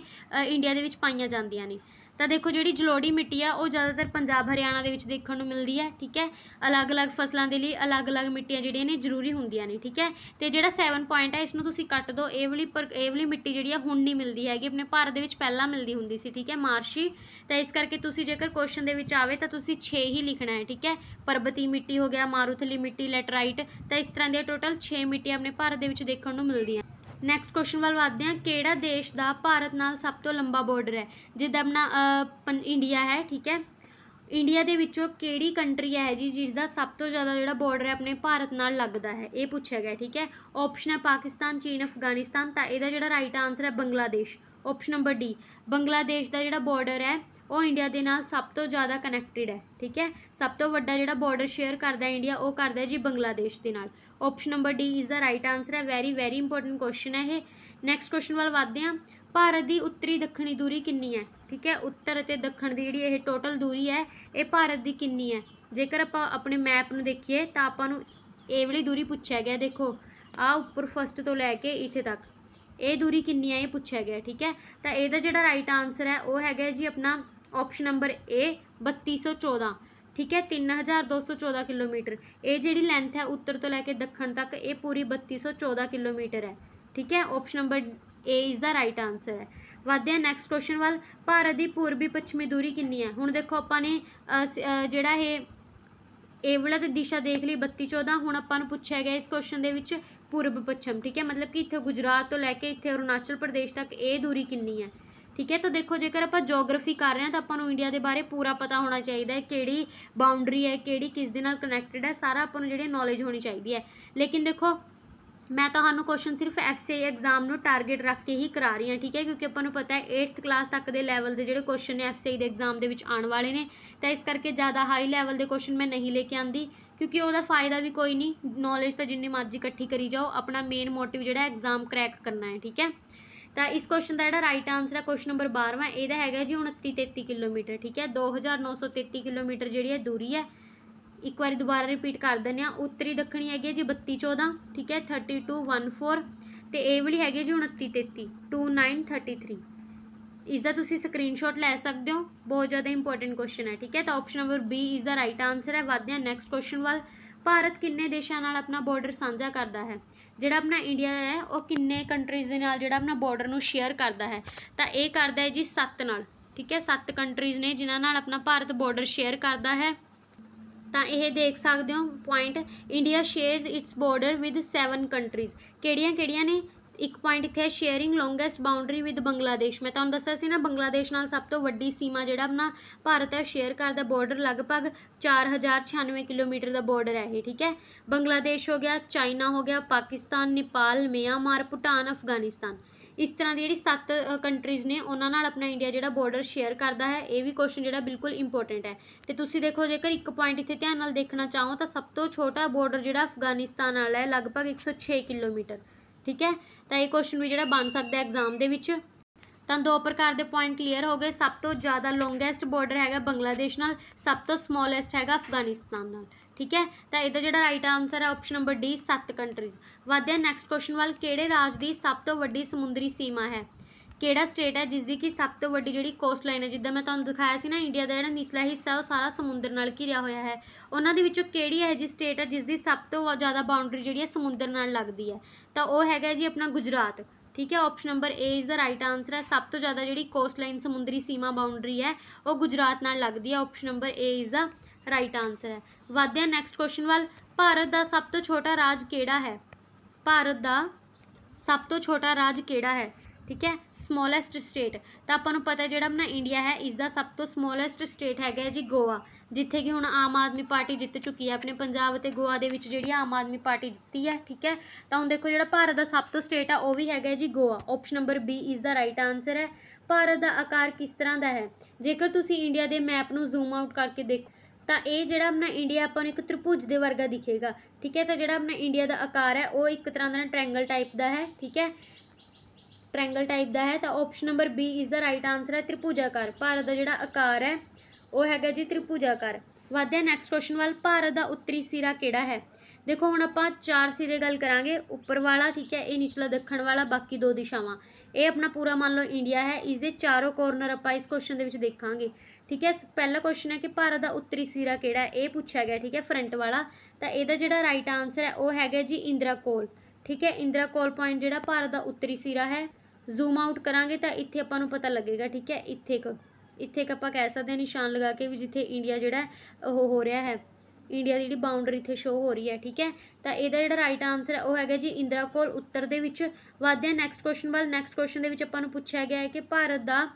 ਇੰਡੀਆ ਦੇ ਵਿੱਚ ਪਾਈਆਂ ਜਾਂਦੀਆਂ ਨੇ ਤਾਂ ਦੇਖੋ ਜਿਹੜੀ ਜਲੋੜੀ ਮਿੱਟੀ ਆ ਉਹ ਜ਼ਿਆਦਾਤਰ ਪੰਜਾਬ ਹਰਿਆਣਾ ਦੇ ਵਿੱਚ ਦੇਖਣ ਨੂੰ ਮਿਲਦੀ ਹੈ ਠੀਕ ਹੈ ਅਲੱਗ-ਅਲੱਗ ਫਸਲਾਂ ਦੇ ਲਈ ਅਲੱਗ-ਅਲੱਗ ਮਿੱਟੀਆਂ ਜਿਹੜੀਆਂ ਨੇ ਜ਼ਰੂਰੀ ਹੁੰਦੀਆਂ ਨੇ ਠੀਕ ਹੈ ਤੇ ਜਿਹੜਾ 7 ਪੁਆਇੰਟ ਹੈ ਇਸ ਨੂੰ ਤੁਸੀਂ ਕੱਟ ਦਿਓ ਇਹ ਵਾਲੀ ਪਰ ਇਹ ਵਾਲੀ ਮਿੱਟੀ ਜਿਹੜੀ ਆ ਹੁਣ ਨਹੀਂ ਮਿਲਦੀ ਹੈਗੀ ਆਪਣੇ ਭਾਰਤ ਦੇ ਵਿੱਚ ਪਹਿਲਾਂ ਮਿਲਦੀ ਹੁੰਦੀ ਸੀ ਠੀਕ ਹੈ ਮਾਰਸ਼ੀ ਤਾਂ ਇਸ ਕਰਕੇ ਤੁਸੀਂ ਜੇਕਰ ਕੁਐਸਚਨ ਦੇ ਵਿੱਚ ਆਵੇ ਤਾਂ ਤੁਸੀਂ 6 ਹੀ ਲਿਖਣਾ ਹੈ ਠੀਕ ਹੈ ਪਰਬਤੀ ਮਿੱਟੀ ਹੋ ਗਿਆ ਮਾਰੂਥਲੀ ਮਿੱਟੀ ਲੈਟਰਾਈਟ ਤਾਂ ਇਸ ਤਰ੍ਹਾਂ ਦੇ ਟੋਟਲ 6 ਮਿੱਟੀ ਆਪਣੇ ਭਾਰਤ ਦੇ ਵਿੱਚ ਦੇਖਣ ਨੂੰ ਮਿਲਦੀਆਂ ਨੈਕਸਟ ਕੁਐਸਚਨ ਵੱਲ ਵਧਦੇ ਹਾਂ ਕਿਹੜਾ ਦੇਸ਼ ਦਾ ਭਾਰਤ ਨਾਲ ਸਭ ਤੋਂ ਲੰਬਾ ਬਾਰਡਰ ਹੈ ਜਿੱਦ ਆਪਣਾ ਇੰਡੀਆ ਹੈ ਠੀਕ ਹੈ ਇੰਡੀਆ ਦੇ ਵਿੱਚੋਂ ਕਿਹੜੀ ਕੰਟਰੀ ਹੈ ਜੀ ਜਿਸ ਦਾ ਸਭ ਤੋਂ ਜ਼ਿਆਦਾ ਜਿਹੜਾ ਬਾਰਡਰ ਹੈ ਆਪਣੇ ਭਾਰਤ ਨਾਲ ਲੱਗਦਾ ਹੈ ਇਹ ਪੁੱਛਿਆ ਗਿਆ ਠੀਕ ਹੈ ਆਪਸ਼ਨ ਹੈ ਪਾਕਿਸਤਾਨ ਚੀਨ ਅਫਗਾਨਿਸਤਾਨ ਤਾਂ ਇਹਦਾ ਜਿਹੜਾ ਰਾਈਟ ਆਨਸਰ ਹੈ Bangladesh option number D Bangladesh ਦਾ ਜਿਹੜਾ ਬਾਰਡਰ ਹੈ ਉਹ ਇੰਡੀਆ ਦੇ ਨਾਲ ਸਭ ਤੋਂ ਜ਼ਿਆਦਾ ਕਨੈਕਟਡ ਹੈ ਠੀਕ ਹੈ ਸਭ ਤੋਂ ਵੱਡਾ ਜਿਹੜਾ ਬਾਰਡਰ ਸ਼ੇਅਰ ਕਰਦਾ ਇੰਡੀਆ ਉਹ ਕਰਦਾ ਜੀ ਬੰਗਲਾਦੇਸ਼ ਦੇ ਨਾਲ option number D is the right answer ਹੈ ਵੈਰੀ ਵੈਰੀ ਇੰਪੋਰਟੈਂਟ ਕੁਐਸਚਨ ਹੈ ਇਹ ਨੈਕਸਟ ਕੁਐਸਚਨ ਵੱਲ ਵਧਦੇ ਹਾਂ ਭਾਰਤ ਦੀ ਉੱਤਰੀ ਦੱਖਣੀ ਦੂਰੀ ਕਿੰਨੀ ਹੈ ਠੀਕ ਹੈ ਉੱਤਰ ਅਤੇ ਦੱਖਣ ਦੀ ਜਿਹੜੀ ਇਹ ਟੋਟਲ ਦੂਰੀ ਹੈ ਇਹ ਭਾਰਤ ਦੀ ਕਿੰਨੀ ਹੈ ਜੇਕਰ ਆਪਾਂ ਆਪਣੇ ਮੈਪ ਨੂੰ ਦੇਖੀਏ ਤਾਂ ਆਪਾਂ ਨੂੰ ਇਹ ਵਾਲੀ ਦੂਰੀ ਪੁੱਛਿਆ ਗਿਆ ਦੇਖੋ ਆ ਉੱਪਰ ਫਸਟ ਤੋਂ ਲੈ ਕੇ ਇੱਥੇ ਤੱਕ ਇਹ ਦੂਰੀ ਕਿੰਨੀ ਹੈ ਇਹ ਪੁੱਛਿਆ ਗਿਆ ਠੀਕ ਹੈ ਤਾਂ ਇਹਦਾ ਜਿਹੜਾ ਰਾਈਟ ਆਨਸਰ ਹੈ ਉਹ ਹੈਗਾ ਜੀ ਆਪਣਾ ਆਪਸ਼ਨ ਨੰਬਰ ਏ 3214 ਠੀਕ ਹੈ 3214 ਕਿਲੋਮੀਟਰ ਇਹ ਜਿਹੜੀ ਲੈਂਥ ਹੈ ਉੱਤਰ ਤੋਂ ਲੈ ਕੇ ਦੱਖਣ ਤੱਕ ਇਹ ਪੂਰੀ 3214 ਕਿਲੋਮੀਟਰ ਹੈ ਠੀਕ ਹੈ option number A is the right answer ਹੈ ਵਧਦੇ ਹਾਂ ਨੈਕਸਟ ਕੁਐਸਚਨ ਵੱਲ ਭਾਰਤ ਦੀ ਪੂਰਬੀ ਪੱਛਮੀ ਦੂਰੀ ਕਿੰਨੀ ਹੈ ਹੁਣ ਦੇਖੋ ਆਪਾਂ ਨੇ ਜਿਹੜਾ ਇਹ ਇਹ ਵਾਲਾ ਤੇ ਦਿਸ਼ਾ ਦੇਖ ਲਈ 3214 ਹੁਣ ਆਪਾਂ ਨੂੰ ਪੁੱਛਿਆ ਗਿਆ ਇਸ ਕੁਐਸਚਨ ਦੇ ਵਿੱਚ ਪੂਰਬ ਪੱਛਮ ਠੀਕ ਹੈ ਮਤਲਬ ਕਿ ਇੱਥੇ ਗੁਜਰਾਤ ਤੋਂ ਲੈ ਕੇ ਇੱਥੇ ਅਰੁਣਾਚਲ ਪ੍ਰਦੇਸ਼ ਤੱਕ ਇਹ ਦੂਰੀ ਕਿੰਨੀ ਹੈ ਠੀਕ ਹੈ ਤਾਂ ਦੇਖੋ ਜੇਕਰ ਆਪਾਂ ਜੀਓਗ੍ਰਾਫੀ ਕਰ ਰਹੇ ਹਾਂ ਤਾਂ ਆਪਾਂ ਨੂੰ ਇੰਡੀਆ ਦੇ ਬਾਰੇ ਪੂਰਾ ਪਤਾ ਹੋਣਾ ਚਾਹੀਦਾ ਹੈ ਕਿਹੜੀ ਬਾਉਂਡਰੀ ਹੈ ਕਿਹੜੀ ਕਿਸ ਦੇ ਨਾਲ ਕਨੈਕਟਡ ਹੈ ਸਾਰਾ ਆਪਾਂ ਨੂੰ ਜਿਹੜੀ ਨੌਲੇਜ ਹੋਣੀ ਚਾਹੀਦੀ ਹੈ ਲੇਕਿਨ ਦੇਖੋ ਮੈਂ ਤੁਹਾਨੂੰ ਕੁਐਸਚਨ ਸਿਰਫ ਐਫਸੀਏ ਐਗਜ਼ਾਮ ਨੂੰ ਟਾਰਗੇਟ ਰੱਖ ਕੇ ਹੀ ਕਰਾ ਰਹੀ ਹਾਂ ਠੀਕ ਹੈ ਕਿਉਂਕਿ ਆਪਾਂ ਨੂੰ ਪਤਾ ਹੈ 8th ਕਲਾਸ ਤੱਕ ਦੇ ਲੈਵਲ ਦੇ ਜਿਹੜੇ ਕੁਐਸਚਨ ਨੇ ਐਫਸੀਏ ਦੇ ਐਗਜ਼ਾਮ ਦੇ ਵਿੱਚ ਆਉਣ ਵਾਲੇ ਨੇ ਤਾਂ ਇਸ ਕਰਕੇ ਜ਼ਿਆਦਾ ਹਾਈ ਲੈਵਲ ਦੇ ਕੁਐਸਚਨ ਮੈਂ ਨਹੀਂ ਲੈ ਕੇ ਆਂਦੀ ਕਿਉਂਕਿ ਉਹਦਾ ਫਾਇਦਾ ਵੀ ਕੋਈ ਨਹੀਂ ਨੌਲੇਜ ਤਾਂ ਜਿੰਨੀ ਮਰਜ਼ੀ ਇਕੱਠੀ ਕਰੀ ਜਾਓ ਆਪਣਾ ਮੇਨ ਮੋਟਿਵ ਜਿਹੜਾ ਐਗਜ਼ਾਮ ਕਰੈਕ ਕਰਨਾ ਹੈ ਠੀਕ ਹੈ ਤਾਂ ਇਸ ਕੁਐਸਚਨ ਦਾ ਜਿਹੜਾ ਰਾਈਟ ਆਨਸਰ ਹੈ ਕੁਐਸਚਨ ਨੰਬਰ 12ਵਾਂ ਇਹਦਾ ਹੈਗਾ ਜੀ 29 33 ਕਿਲੋਮੀਟਰ ਠੀਕ ਹੈ 2933 ਕਿਲੋਮੀਟਰ ਜਿਹੜੀ ਹੈ ਦੂਰੀ ਹੈ ਇੱਕ ਵਾਰੀ ਦੁਬਾਰਾ ਰਿਪੀਟ ਕਰ ਦਿੰਦੇ ਆ ਉੱਤਰੀ ਦੱਖਣੀ ਹੈਗੀ ਜੀ 3214 ਠੀਕ ਹੈ 3214 ਤੇ ਇਹ ਵਾਲੀ ਹੈਗੀ ਜੀ 2933 2933 ਇਸ ਦਾ ਤੁਸੀਂ ਸਕਰੀਨਸ਼ਾਟ ਲੈ ਸਕਦੇ ਹੋ ਬਹੁਤ ਜ਼ਿਆਦਾ ਇੰਪੋਰਟੈਂਟ ਕੁਐਸਚਨ ਹੈ ਠੀਕ ਹੈ ਤਾਂ ਆਪਸ਼ਨ ਨੰਬਰ ਬੀ ਇਸ ਦਾ ਰਾਈਟ ਆਨਸਰ ਹੈ ਵਧਦੇ ਆ ਨੈਕਸਟ ਕੁਐਸਚਨ ਵੱਲ ਭਾਰਤ ਕਿੰਨੇ ਦੇਸ਼ਾਂ ਨਾਲ ਆਪਣਾ ਬਾਰਡਰ ਸਾਂਝਾ ਕਰਦਾ ਹੈ ਜਿਹੜਾ ਆਪਣਾ ਇੰਡੀਆ ਹੈ ਉਹ ਕਿੰਨੇ ਕੰਟਰੀਜ਼ ਦੇ ਨਾਲ ਜਿਹੜਾ ਆਪਣਾ ਬਾਰਡਰ ਨੂੰ ਸ਼ੇਅਰ ਕਰਦਾ ਹੈ ਤਾਂ ਇਹ ਕਰਦਾ ਹੈ ਜੀ 7 ਨਾਲ ਠੀਕ ਹੈ 7 ਕੰਟਰੀਜ਼ ਨੇ ਜਿਨ੍ਹਾਂ ਨਾਲ ਆਪਣਾ ਭਾਰਤ ਬਾਰਡਰ ਸ਼ੇਅਰ ਕਰਦਾ ਹੈ ਤਾਂ ਇਹ ਦੇਖ ਸਕਦੇ ਹੋ point India shares its border with 7 countries ਕਿਹੜੀਆਂ-ਕਿਹੜੀਆਂ ਨੇ ਇੱਕ ਪੁਆਇੰਟ ਇੱਥੇ ਹੈ sharing longest boundary with Bangladesh ਮੈਂ ਤੁਹਾਨੂੰ ਦੱਸਿਆ ਸੀ ਨਾ ਬੰਗਲਾਦੇਸ਼ ਨਾਲ ਸਭ ਤੋਂ ਵੱਡੀ ਸੀਮਾ ਜਿਹੜਾ ਆਪਣਾ ਭਾਰਤ ਹੈ ਸ਼ੇਅਰ ਕਰਦਾ ਬਾਰਡਰ ਲਗਭਗ 4096 ਕਿਲੋਮੀਟਰ ਦਾ ਬਾਰਡਰ ਹੈ ਇਹ ਠੀਕ ਹੈ ਬੰਗਲਾਦੇਸ਼ ਹੋ ਗਿਆ ਚਾਈਨਾ ਹੋ ਗਿਆ ਪਾਕਿਸਤਾਨ ਨੇਪਾਲ ਮਿਆਂਮਾਰ ਭੂਟਾਨ ਅਫਗਾਨਿਸਤਾਨ ਇਸ ਤਰ੍ਹਾਂ ਦੀ ਜਿਹੜੀ ਸੱਤ ਕੰਟਰੀਜ਼ ਨੇ ਉਹਨਾਂ ਨਾਲ ਆਪਣਾ ਇੰਡੀਆ ਜਿਹੜਾ ਬਾਰਡਰ ਸ਼ੇਅਰ ਕਰਦਾ ਹੈ ਇਹ ਵੀ ਕੁਐਸਚਨ ਜਿਹੜਾ ਬਿਲਕੁਲ ਇੰਪੋਰਟੈਂਟ ਹੈ ਤੇ ਤੁਸੀਂ ਦੇਖੋ ਜੇਕਰ ਇੱਕ ਪੁਆਇੰਟ ਇੱਥੇ ਧਿਆਨ ਨਾਲ ਦੇਖਣਾ ਚਾਹੋ ਤਾਂ ਸਭ ਤੋਂ ਛੋਟਾ ਬਾਰਡਰ ਜਿਹੜਾ ਅਫਗਾਨਿਸਤਾਨ ਨਾਲ ਹੈ ਲਗਭਗ 106 ਕਿਲੋਮੀਟਰ ਠੀਕ ਹੈ ਤਾਂ ਇਹ ਕੁਐਸਚਨ ਵੀ ਜਿਹੜਾ ਬਣ ਸਕਦਾ ਐਗਜ਼ਾਮ ਦੇ ਵਿੱਚ ਤਾਂ ਦੋ ਪ੍ਰਕਾਰ ਦੇ ਪੁਆਇੰਟ ਕਲੀਅਰ ਹੋ ਗਏ ਸਭ ਤੋਂ ਜ਼ਿਆਦਾ ਲੌਂਗੈਸਟ ਬਾਰਡਰ ਹੈਗਾ ਬੰਗਲਾਦੇਸ਼ ਨਾਲ ਸਭ ਤੋਂ ਸਮਾਲੈਸਟ ਹੈਗਾ ਅਫਗਾਨਿਸਤਾਨ ਨਾਲ ਠੀਕ ਹੈ ਤਾਂ ਇਹਦਾ ਜਿਹੜਾ ਰਾਈਟ ਆਨਸਰ ਹੈ ਆਪਸ਼ਨ ਨੰਬਰ ਡੀ 7 ਕੰਟਰੀਜ਼ ਵਧਿਆ ਨੈਕਸਟ ਕੁਐਸਚਨ ਵੱਲ ਕਿਹੜੇ ਰਾਜ ਦੀ ਸਭ ਤੋਂ ਵੱਡੀ ਸਮੁੰਦਰੀ ਸੀਮਾ ਹੈ ਕਿਹੜਾ ਸਟੇਟ ਹੈ ਜਿਸ ਦੀ ਕਿ ਸਭ ਤੋਂ ਵੱਡੀ ਜਿਹੜੀ ਕੋਸਟ ਲਾਈਨ ਹੈ ਜਿੱਦਾਂ ਮੈਂ ਤੁਹਾਨੂੰ ਦਿਖਾਇਆ ਸੀ ਨਾ ਇੰਡੀਆ ਦਾ ਜਿਹੜਾ ਨੀਚਲਾ ਹਿੱਸਾ ਉਹ ਸਾਰਾ ਸਮੁੰਦਰ ਨਾਲ ਘਿਰਿਆ ਹੋਇਆ ਹੈ ਉਹਨਾਂ ਦੇ ਵਿੱਚੋਂ ਕਿਹੜੀ ਹੈ ਜੀ ਸਟੇਟ ਹੈ ਜਿਸ ਦੀ ਸਭ ਤੋਂ ਜ਼ਿਆਦਾ ਬਾਉਂਡਰੀ ਜਿਹੜੀ ਹੈ ਸਮੁੰਦਰ ਨਾਲ ਲੱਗਦੀ ਹੈ ਤਾਂ ਉਹ ਹੈਗਾ ਜੀ ਆਪਣਾ ਗੁਜਰਾਤ ਠੀਕ ਹੈ option number A is the right answer ਹੈ ਸਭ ਤੋਂ ਜ਼ਿਆਦਾ ਜਿਹੜੀ ਕੋਸਟ ਲਾਈਨ ਸਮੁੰਦਰੀ ਸੀਮਾ ਬਾਉਂਡਰੀ ਹੈ ਉਹ ਗੁਜਰਾਤ ਨਾਲ ਲੱਗਦੀ ਹੈ option number A is the right answer ਹੈ ਵਾਧਿਆ ਨੈਕਸਟ ਕੁਐਸਚਨ ਵੱਲ ਭਾਰਤ ਦਾ ਸਭ ਤੋਂ ਛੋਟਾ ਰਾਜ ਕਿਹੜਾ ਹੈ ਭਾਰਤ ਦਾ ਸਭ ਤੋਂ ਛੋਟਾ ਰਾਜ ਕਿਹੜਾ ਹੈ ਠੀਕ ਹੈ ਸਮਾਲੈਸਟ ਸਟੇਟ ਤਾਂ ਆਪਾਂ ਨੂੰ ਪਤਾ ਜਿਹੜਾ ਆਪਣਾ ਇੰਡੀਆ ਹੈ ਇਸ ਦਾ ਸਭ ਤੋਂ ਸਮਾਲੈਸਟ ਸਟੇਟ ਹੈਗਾ ਜੀ ਗੋਆ ਜਿੱਥੇ ਕਿ ਹੁਣ ਆਮ ਆਦਮੀ ਪਾਰਟੀ ਜਿੱਤ ਚੁੱਕੀ ਹੈ ਆਪਣੇ ਪੰਜਾਬ ਅਤੇ ਗੋਆ ਦੇ ਵਿੱਚ ਜਿਹੜੀ ਆਮ ਆਦਮੀ ਪਾਰਟੀ ਜਿੱਤੀ ਹੈ ਠੀਕ ਹੈ ਤਾਂ ਹੁਣ ਦੇਖੋ ਜਿਹੜਾ ਭਾਰਤ ਦਾ ਸਭ ਤੋਂ ਸਟੇਟ ਆ ਉਹ ਵੀ ਹੈਗਾ ਜੀ ਗੋਆ ਆਪਸ਼ਨ ਨੰਬਰ ਬੀ ਇਸ ਦਾ ਰਾਈਟ ਆਨਸਰ ਹੈ ਭਾਰਤ ਦਾ ਆਕਾਰ ਕਿਸ ਤਰ੍ਹਾਂ ਦਾ ਹੈ ਜੇਕਰ ਤੁਸੀਂ ਇੰਡੀਆ ਦੇ ਮੈਪ ਨੂੰ ਜ਼ੂਮ ਆਊਟ ਕਰਕੇ ਦੇਖੋ ਤਾਂ ਇਹ ਜਿਹੜਾ ਆਪਣਾ ਇੰਡੀਆ ਆਪਾਂ ਨੂੰ ਇੱਕ ਤ੍ਰਿਭੁਜ ਦੇ ਵਰਗਾ ਦਿਖੇਗਾ ਠੀਕ ਹੈ ਤਾਂ ਜਿਹੜਾ ਆਪਣਾ ਇੰਡੀਆ ਦਾ ਆਕਾਰ ਹੈ ਉਹ ਇੱਕ ਤਰ੍ਹਾਂ ਦਾ ਟ੍ਰਾਇੰਗਲ ਟਾਈਪ ਦਾ ਹੈ ਠੀਕ ਹੈ ਟ੍ਰਾਇੰਗਲ ਟਾਈਪ ਦਾ ਹੈ ਤਾਂ option number B is the right answer ਹੈ ਤ੍ਰਿਭੁਜਾਕਾਰ ਭਾਰਤ ਦਾ ਜਿਹੜਾ ਆਕਾਰ ਹੈ ਉਹ ਹੈਗਾ ਜੀ ਤ੍ਰਿਭੁਜਾਕਾਰ ਵਾਧਿਆ ਨੈਕਸਟ ਕੁਐਸਚਨ ਵੱਲ ਭਾਰਤ ਦਾ ਉੱਤਰੀ ਸਿਰਾ ਕਿਹੜਾ ਹੈ ਦੇਖੋ ਹੁਣ ਆਪਾਂ ਚਾਰ ਸਿਰੇ ਗੱਲ ਕਰਾਂਗੇ ਉੱਪਰ ਵਾਲਾ ਠੀਕ ਹੈ ਇਹ ਨਿਚਲਾ ਦੱਖਣ ਵਾਲਾ ਬਾਕੀ ਦੋ ਦਿਸ਼ਾਵਾਂ ਇਹ ਆਪਣਾ ਪੂਰਾ ਮੰਨ ਲਓ ਇੰਡੀਆ ਹੈ ਇਸ ਦੇ ਚਾਰੋ ਕੋਰਨਰ ਆਪਾਂ ਇਸ ਕੁਐਸਚਨ ਦੇ ਵਿੱਚ ਦੇਖਾਂਗੇ ਠੀਕ ਹੈ ਪਹਿਲਾ ਕੁਐਸਚਨ ਹੈ ਕਿ ਭਾਰਤ ਦਾ ਉੱਤਰੀ ਸਿਰਾ ਕਿਹੜਾ ਇਹ ਪੁੱਛਿਆ ਗਿਆ ਠੀਕ ਹੈ ਫਰੰਟ ਵਾਲਾ ਤਾਂ ਇਹਦਾ ਜਿਹੜਾ ਰਾਈਟ ਆਨਸਰ ਹੈ ਉਹ ਹੈਗਾ ਜੀ ਇੰਦਰਾ ਕੋਲ ਠੀਕ ਹੈ ਇੰਦਰਾ ਕੋਲ ਪੁਆਇੰਟ ਜਿਹੜਾ ਭਾਰਤ ਦਾ ਉੱਤਰੀ ਸਿਰਾ ਹੈ ਜ਼ੂਮ ਆਊਟ ਕਰਾਂਗੇ ਤਾਂ ਇੱਥੇ ਆਪਾਂ ਨੂੰ ਪਤਾ ਲੱਗੇਗਾ ਠੀਕ ਹੈ ਇੱਥੇ ਇੱਕ ਇੱਥੇ ਇੱਕ ਆਪਾਂ ਕਹਿ ਸਕਦੇ ਹਾਂ ਨਿਸ਼ਾਨ ਲਗਾ ਕੇ ਵੀ ਜਿੱਥੇ ਇੰਡੀਆ ਜਿਹੜਾ ਉਹ ਹੋ ਰਿਹਾ ਹੈ ਇੰਡੀਆ ਦੀ ਜਿਹੜੀ ਬਾਉਂਡਰੀ ਇੱਥੇ ਸ਼ੋ ਹੋ ਰਹੀ ਹੈ ਠੀਕ ਹੈ ਤਾਂ ਇਹਦਾ ਜਿਹੜਾ ਰਾਈਟ ਆਨਸਰ ਹੈ ਉਹ ਹੈਗਾ ਜੀ ਇੰਦਰਾ ਕੋਲ ਉੱਤਰ ਦੇ ਵਿੱਚ ਵਾਧਿਆ ਨੈਕਸਟ ਕੁਐਸਚਨ ਵੱਲ ਨੈਕਸਟ ਕੁਐਸਚਨ ਦੇ ਵਿੱਚ ਆਪਾਂ ਨੂੰ ਪੁੱਛਿਆ ਗਿਆ ਹੈ ਕਿ ਭਾਰਤ ਦਾ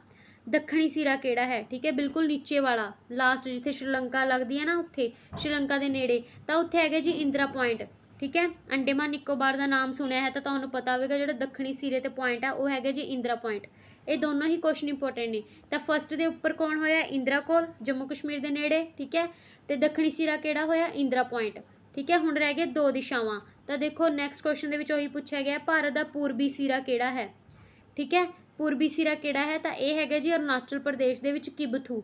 ਦੱਖਣੀ ਸਿਰਾ ਕਿਹੜਾ ਹੈ ਠੀਕ ਹੈ ਬਿਲਕੁਲ ਨੀਚੇ ਵਾਲਾ ਲਾਸਟ ਜਿੱਥੇ ਸ਼੍ਰੀਲੰਕਾ ਲੱਗਦੀ ਹੈ ਨਾ ਉੱਥੇ ਸ਼੍ਰੀਲੰਕਾ ਦੇ ਨੇੜੇ ਤਾਂ ਉੱਥੇ ਹੈਗਾ ਜੀ ਇੰਦਰਾ ਪੁਆਇੰਟ ਠੀਕ ਹੈ ਅੰਡੇਮਾਨ ਨਿਕੋਬਾਰ ਦਾ ਨਾਮ ਸੁਣਿਆ ਹੈ ਤਾਂ ਤੁਹਾਨੂੰ ਪਤਾ ਹੋਵੇਗਾ ਜਿਹੜਾ ਦੱਖਣੀ ਸਿਰੇ ਤੇ ਪੁਆਇੰਟ ਆ ਉਹ ਹੈਗਾ ਜੀ ਇੰਦਰਾ ਪੁਆਇੰਟ ਇਹ ਦੋਨੋਂ ਹੀ ਕੁਐਸਚਨ ਇੰਪੋਰਟੈਂਟ ਨੇ ਤਾਂ ਫਰਸਟ ਦੇ ਉੱਪਰ ਕੌਣ ਹੋਇਆ ਇੰਦਰਾ ਕੋਲ ਜੰਮੂ ਕਸ਼ਮੀਰ ਦੇ ਨੇੜੇ ਠੀਕ ਹੈ ਤੇ ਦੱਖਣੀ ਸਿਰਾ ਕਿਹੜਾ ਹੋਇਆ ਇੰਦਰਾ ਪੁਆਇੰਟ ਠੀਕ ਹੈ ਹੁਣ ਰਹਿ ਗਏ ਦੋ ਦਿਸ਼ਾਵਾਂ ਤਾਂ ਦੇਖੋ ਨੈਕਸਟ ਕੁਐਸਚਨ ਦੇ ਵਿੱਚ ਉਹੀ ਪੁੱਛਿਆ ਗਿਆ ਭਾਰਤ ਦਾ ਪੂਰਬੀ ਸਿਰਾ ਕਿਹੜਾ ਹੈ ਠੀਕ ਹੈ ਪੂਰਬੀ ਸਿਰਾ ਕਿਹੜਾ ਹੈ ਤਾਂ ਇਹ ਹੈਗਾ ਜੀ ਅਰੁਣਾਚਲ ਪ੍ਰਦੇਸ਼ ਦੇ ਵਿੱਚ ਕਿਬਥੂ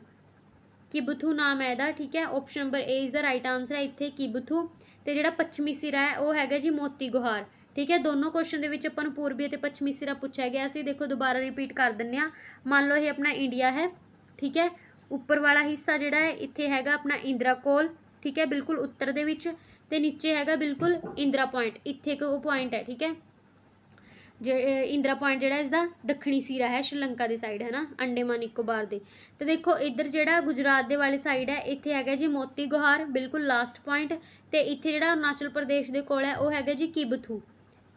ਕਿਬਥੂ ਨਾਮ ਹੈ ਇਹਦਾ ਠੀਕ ਹੈ option number A is the right answer ਹੈ ਇੱਥੇ ਕਿਬਥੂ ਤੇ ਜਿਹੜਾ ਪੱਛਮੀ ਸਿਰਾ ਹੈ ਉਹ ਹੈਗਾ ਜੀ ਮੋਤੀ ਗੁਹਾਰ ਠੀਕ ਹੈ ਦੋਨੋਂ ਕੁਐਸਚਨ ਦੇ ਵਿੱਚ ਆਪਾਂ ਨੂੰ ਪੂਰਬੀ ਅਤੇ ਪੱਛਮੀ ਸਿਰਾ ਪੁੱਛਿਆ ਗਿਆ ਸੀ ਦੇਖੋ ਦੁਬਾਰਾ ਰਿਪੀਟ ਕਰ ਦਿੰਨੇ ਆ ਮੰਨ ਲਓ ਇਹ ਆਪਣਾ ਇੰਡੀਆ ਹੈ ਠੀਕ ਹੈ ਉੱਪਰ ਵਾਲਾ ਹਿੱਸਾ ਜਿਹੜਾ ਹੈ ਇੱਥੇ ਹੈਗਾ ਆਪਣਾ ਇੰਦਰਾ ਕੋਲ ਠੀਕ ਹੈ ਬਿਲਕੁਲ ਉੱਤਰ ਦੇ ਵਿੱਚ ਤੇ ਨੀਚੇ ਹੈਗਾ ਬਿਲਕੁਲ ਇੰਦਰਾ ਪੁਆਇੰਟ ਇੱਥੇ ਕੋ ਉਹ ਪੁਆਇੰਟ ਹੈ ਠੀਕ ਹੈ ਜੇ ਇੰਦਰਾ ਪੁਆਇੰਟ ਜਿਹੜਾ ਇਸ ਦਾ ਦੱਖਣੀ ਸਿਰਾ ਹੈ ਸ਼੍ਰੀਲੰਕਾ ਦੀ ਸਾਈਡ ਹੈ ਨਾ ਅੰਡੇਮਾਨ ਨਿਕੋਬਾਰ ਦੇ ਤੇ ਦੇਖੋ ਇੱਧਰ ਜਿਹੜਾ ਗੁਜਰਾਤ ਦੇ ਵਾਲੇ ਸਾਈਡ ਹੈ ਇੱਥੇ ਹੈਗਾ ਜੀ ਮੋਤੀ ਗੁਹਾਰ ਬਿਲਕੁਲ ਲਾਸਟ ਪੁਆਇੰਟ ਤੇ ਇੱਥੇ ਜਿਹੜਾ ਅਰੁਣਾਚਲ ਪ੍ਰਦੇਸ਼ ਦੇ ਕੋਲ ਹੈ ਉਹ ਹੈਗਾ ਜੀ ਕਿਬਥੂ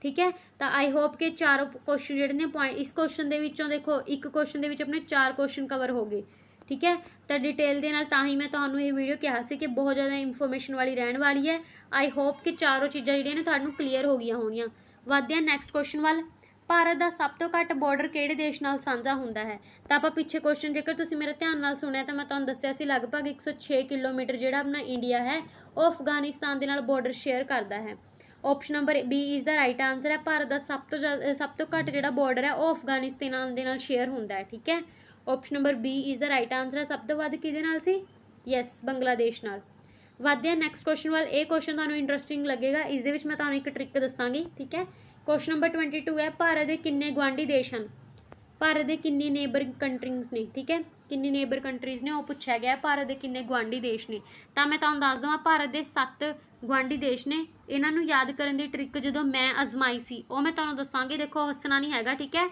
ਠੀਕ ਹੈ ਤਾਂ ਆਈ ਹੋਪ ਕਿ ਚਾਰੋਂ ਕੁਐਸਚਨ ਜਿਹੜੇ ਨੇ ਪੁਆਇੰਟ ਇਸ ਕੁਐਸਚਨ ਦੇ ਵਿੱਚੋਂ ਦੇਖੋ ਇੱਕ ਕੁਐਸਚਨ ਦੇ ਵਿੱਚ ਆਪਣੇ ਚਾਰ ਕੁਐਸਚਨ ਕਵਰ ਹੋ ਗਏ ਠੀਕ ਹੈ ਤਾਂ ਡਿਟੇਲ ਦੇ ਨਾਲ ਤਾਂ ਹੀ ਮੈਂ ਤੁਹਾਨੂੰ ਇਹ ਵੀਡੀਓ ਕਿਹਾ ਸੀ ਕਿ ਬਹੁਤ ਜ਼ਿਆਦਾ ਇਨਫੋਰਮੇਸ਼ਨ ਵਾਲੀ ਰਹਿਣ ਵਾਲੀ ਹੈ ਆਈ ਹੋਪ ਕਿ ਚਾਰੋਂ ਚੀਜ਼ਾਂ ਜਿਹੜੀਆਂ ਨੇ ਤੁਹਾਨੂੰ ਕਲੀਅਰ ਹੋ ਗਈਆਂ ਹੋਣੀਆਂ ਵਧਦੇ ਹਾਂ ਨੈਕਸਟ ਕੁਐਸਚਨ ਵੱਲ ਭਾਰਤ ਦਾ ਸਭ ਤੋਂ ਘੱਟ ਬਾਰਡਰ ਕਿਹੜੇ ਦੇਸ਼ ਨਾਲ ਸਾਂਝਾ ਹੁੰਦਾ ਹੈ ਤਾਂ ਆਪਾਂ ਪਿੱਛੇ ਕੁਐਸਚਨ ਜੇਕਰ ਤੁਸੀਂ ਮੇਰਾ ਧਿਆਨ ਨਾਲ ਸੁਣਿਆ ਤਾਂ ਮੈਂ ਤੁਹਾਨੂੰ ਦੱਸਿਆ ਸੀ ਲਗਭਗ 106 ਕਿਲੋਮੀਟਰ ਜਿਹੜਾ ਆਪਣਾ ਇੰਡੀਆ ਹੈ ਉਹ ਅਫਗਾਨਿਸਤਾਨ ਦੇ ਨਾਲ ਬਾਰਡਰ ਸ਼ੇਅਰ ਕਰਦਾ ਹੈ option number B is the right answer ਹੈ ਭਾਰਤ ਦਾ ਸਭ ਤੋਂ ਸਭ ਤੋਂ ਘੱਟ ਜਿਹੜਾ ਬਾਰਡਰ ਹੈ ਉਹ ਅਫਗਾਨਿਸਤਾਨ ਦੇ ਨਾਲ ਸ਼ੇਅਰ ਹੁੰਦਾ ਹੈ ਠੀਕ ਹੈ option number B is the right answer ਹੈ ਸਭ ਤੋਂ ਵੱਧ ਕਿਹਦੇ ਨਾਲ ਸੀ ਯੈਸ ਬੰਗਲਾਦੇਸ਼ ਨਾਲ ਵਧਦੇ ਆ ਨੈਕਸਟ ਕੁਐਸਚਨ ਵੱਲ ਇਹ ਕੁਐਸਚਨ ਤੁਹਾਨੂੰ ਇੰਟਰਸਟਿੰਗ ਲੱਗੇਗਾ ਇਸ ਦੇ ਵਿੱਚ ਮੈਂ ਤੁਹਾਨੂੰ ਇੱਕ ਟ੍ਰਿਕ ਦੱਸਾਂਗੀ ਠੀਕ ਹੈ ਕੁਐਸਚਨ ਨੰਬਰ 22 ਹੈ ਭਾਰਤ ਦੇ ਕਿੰਨੇ ਗਵਾਂਢੀ ਦੇਸ਼ ਹਨ ਭਾਰਤ ਦੇ ਕਿੰਨੇ ਨੇਬਰ ਕੰਟਰੀਜ਼ ਨੇ ਠੀਕ ਹੈ ਕਿੰਨੇ ਨੇਬਰ ਕੰਟਰੀਜ਼ ਨੇ ਉਹ ਪੁੱਛਿਆ ਗਿਆ ਭਾਰਤ ਦੇ ਕਿੰਨੇ ਗਵਾਂਢੀ ਦੇਸ਼ ਨੇ ਤਾਂ ਮੈਂ ਤੁਹਾਨੂੰ ਦੱਸ ਦਵਾਂ ਭਾਰਤ ਦੇ 7 ਗਵਾਂਢੀ ਦੇਸ਼ ਨੇ ਇਹਨਾਂ ਨੂੰ ਯਾਦ ਕਰਨ ਦੀ ਟ੍ਰਿਕ ਜਦੋਂ ਮੈਂ ਅਜ਼ਮਾਈ ਸੀ ਉਹ ਮੈਂ ਤੁਹਾਨੂੰ ਦੱਸਾਂਗੀ ਦੇਖੋ ਹੱਸਣਾ ਨਹੀਂ ਹੈਗਾ ਠੀਕ ਹੈ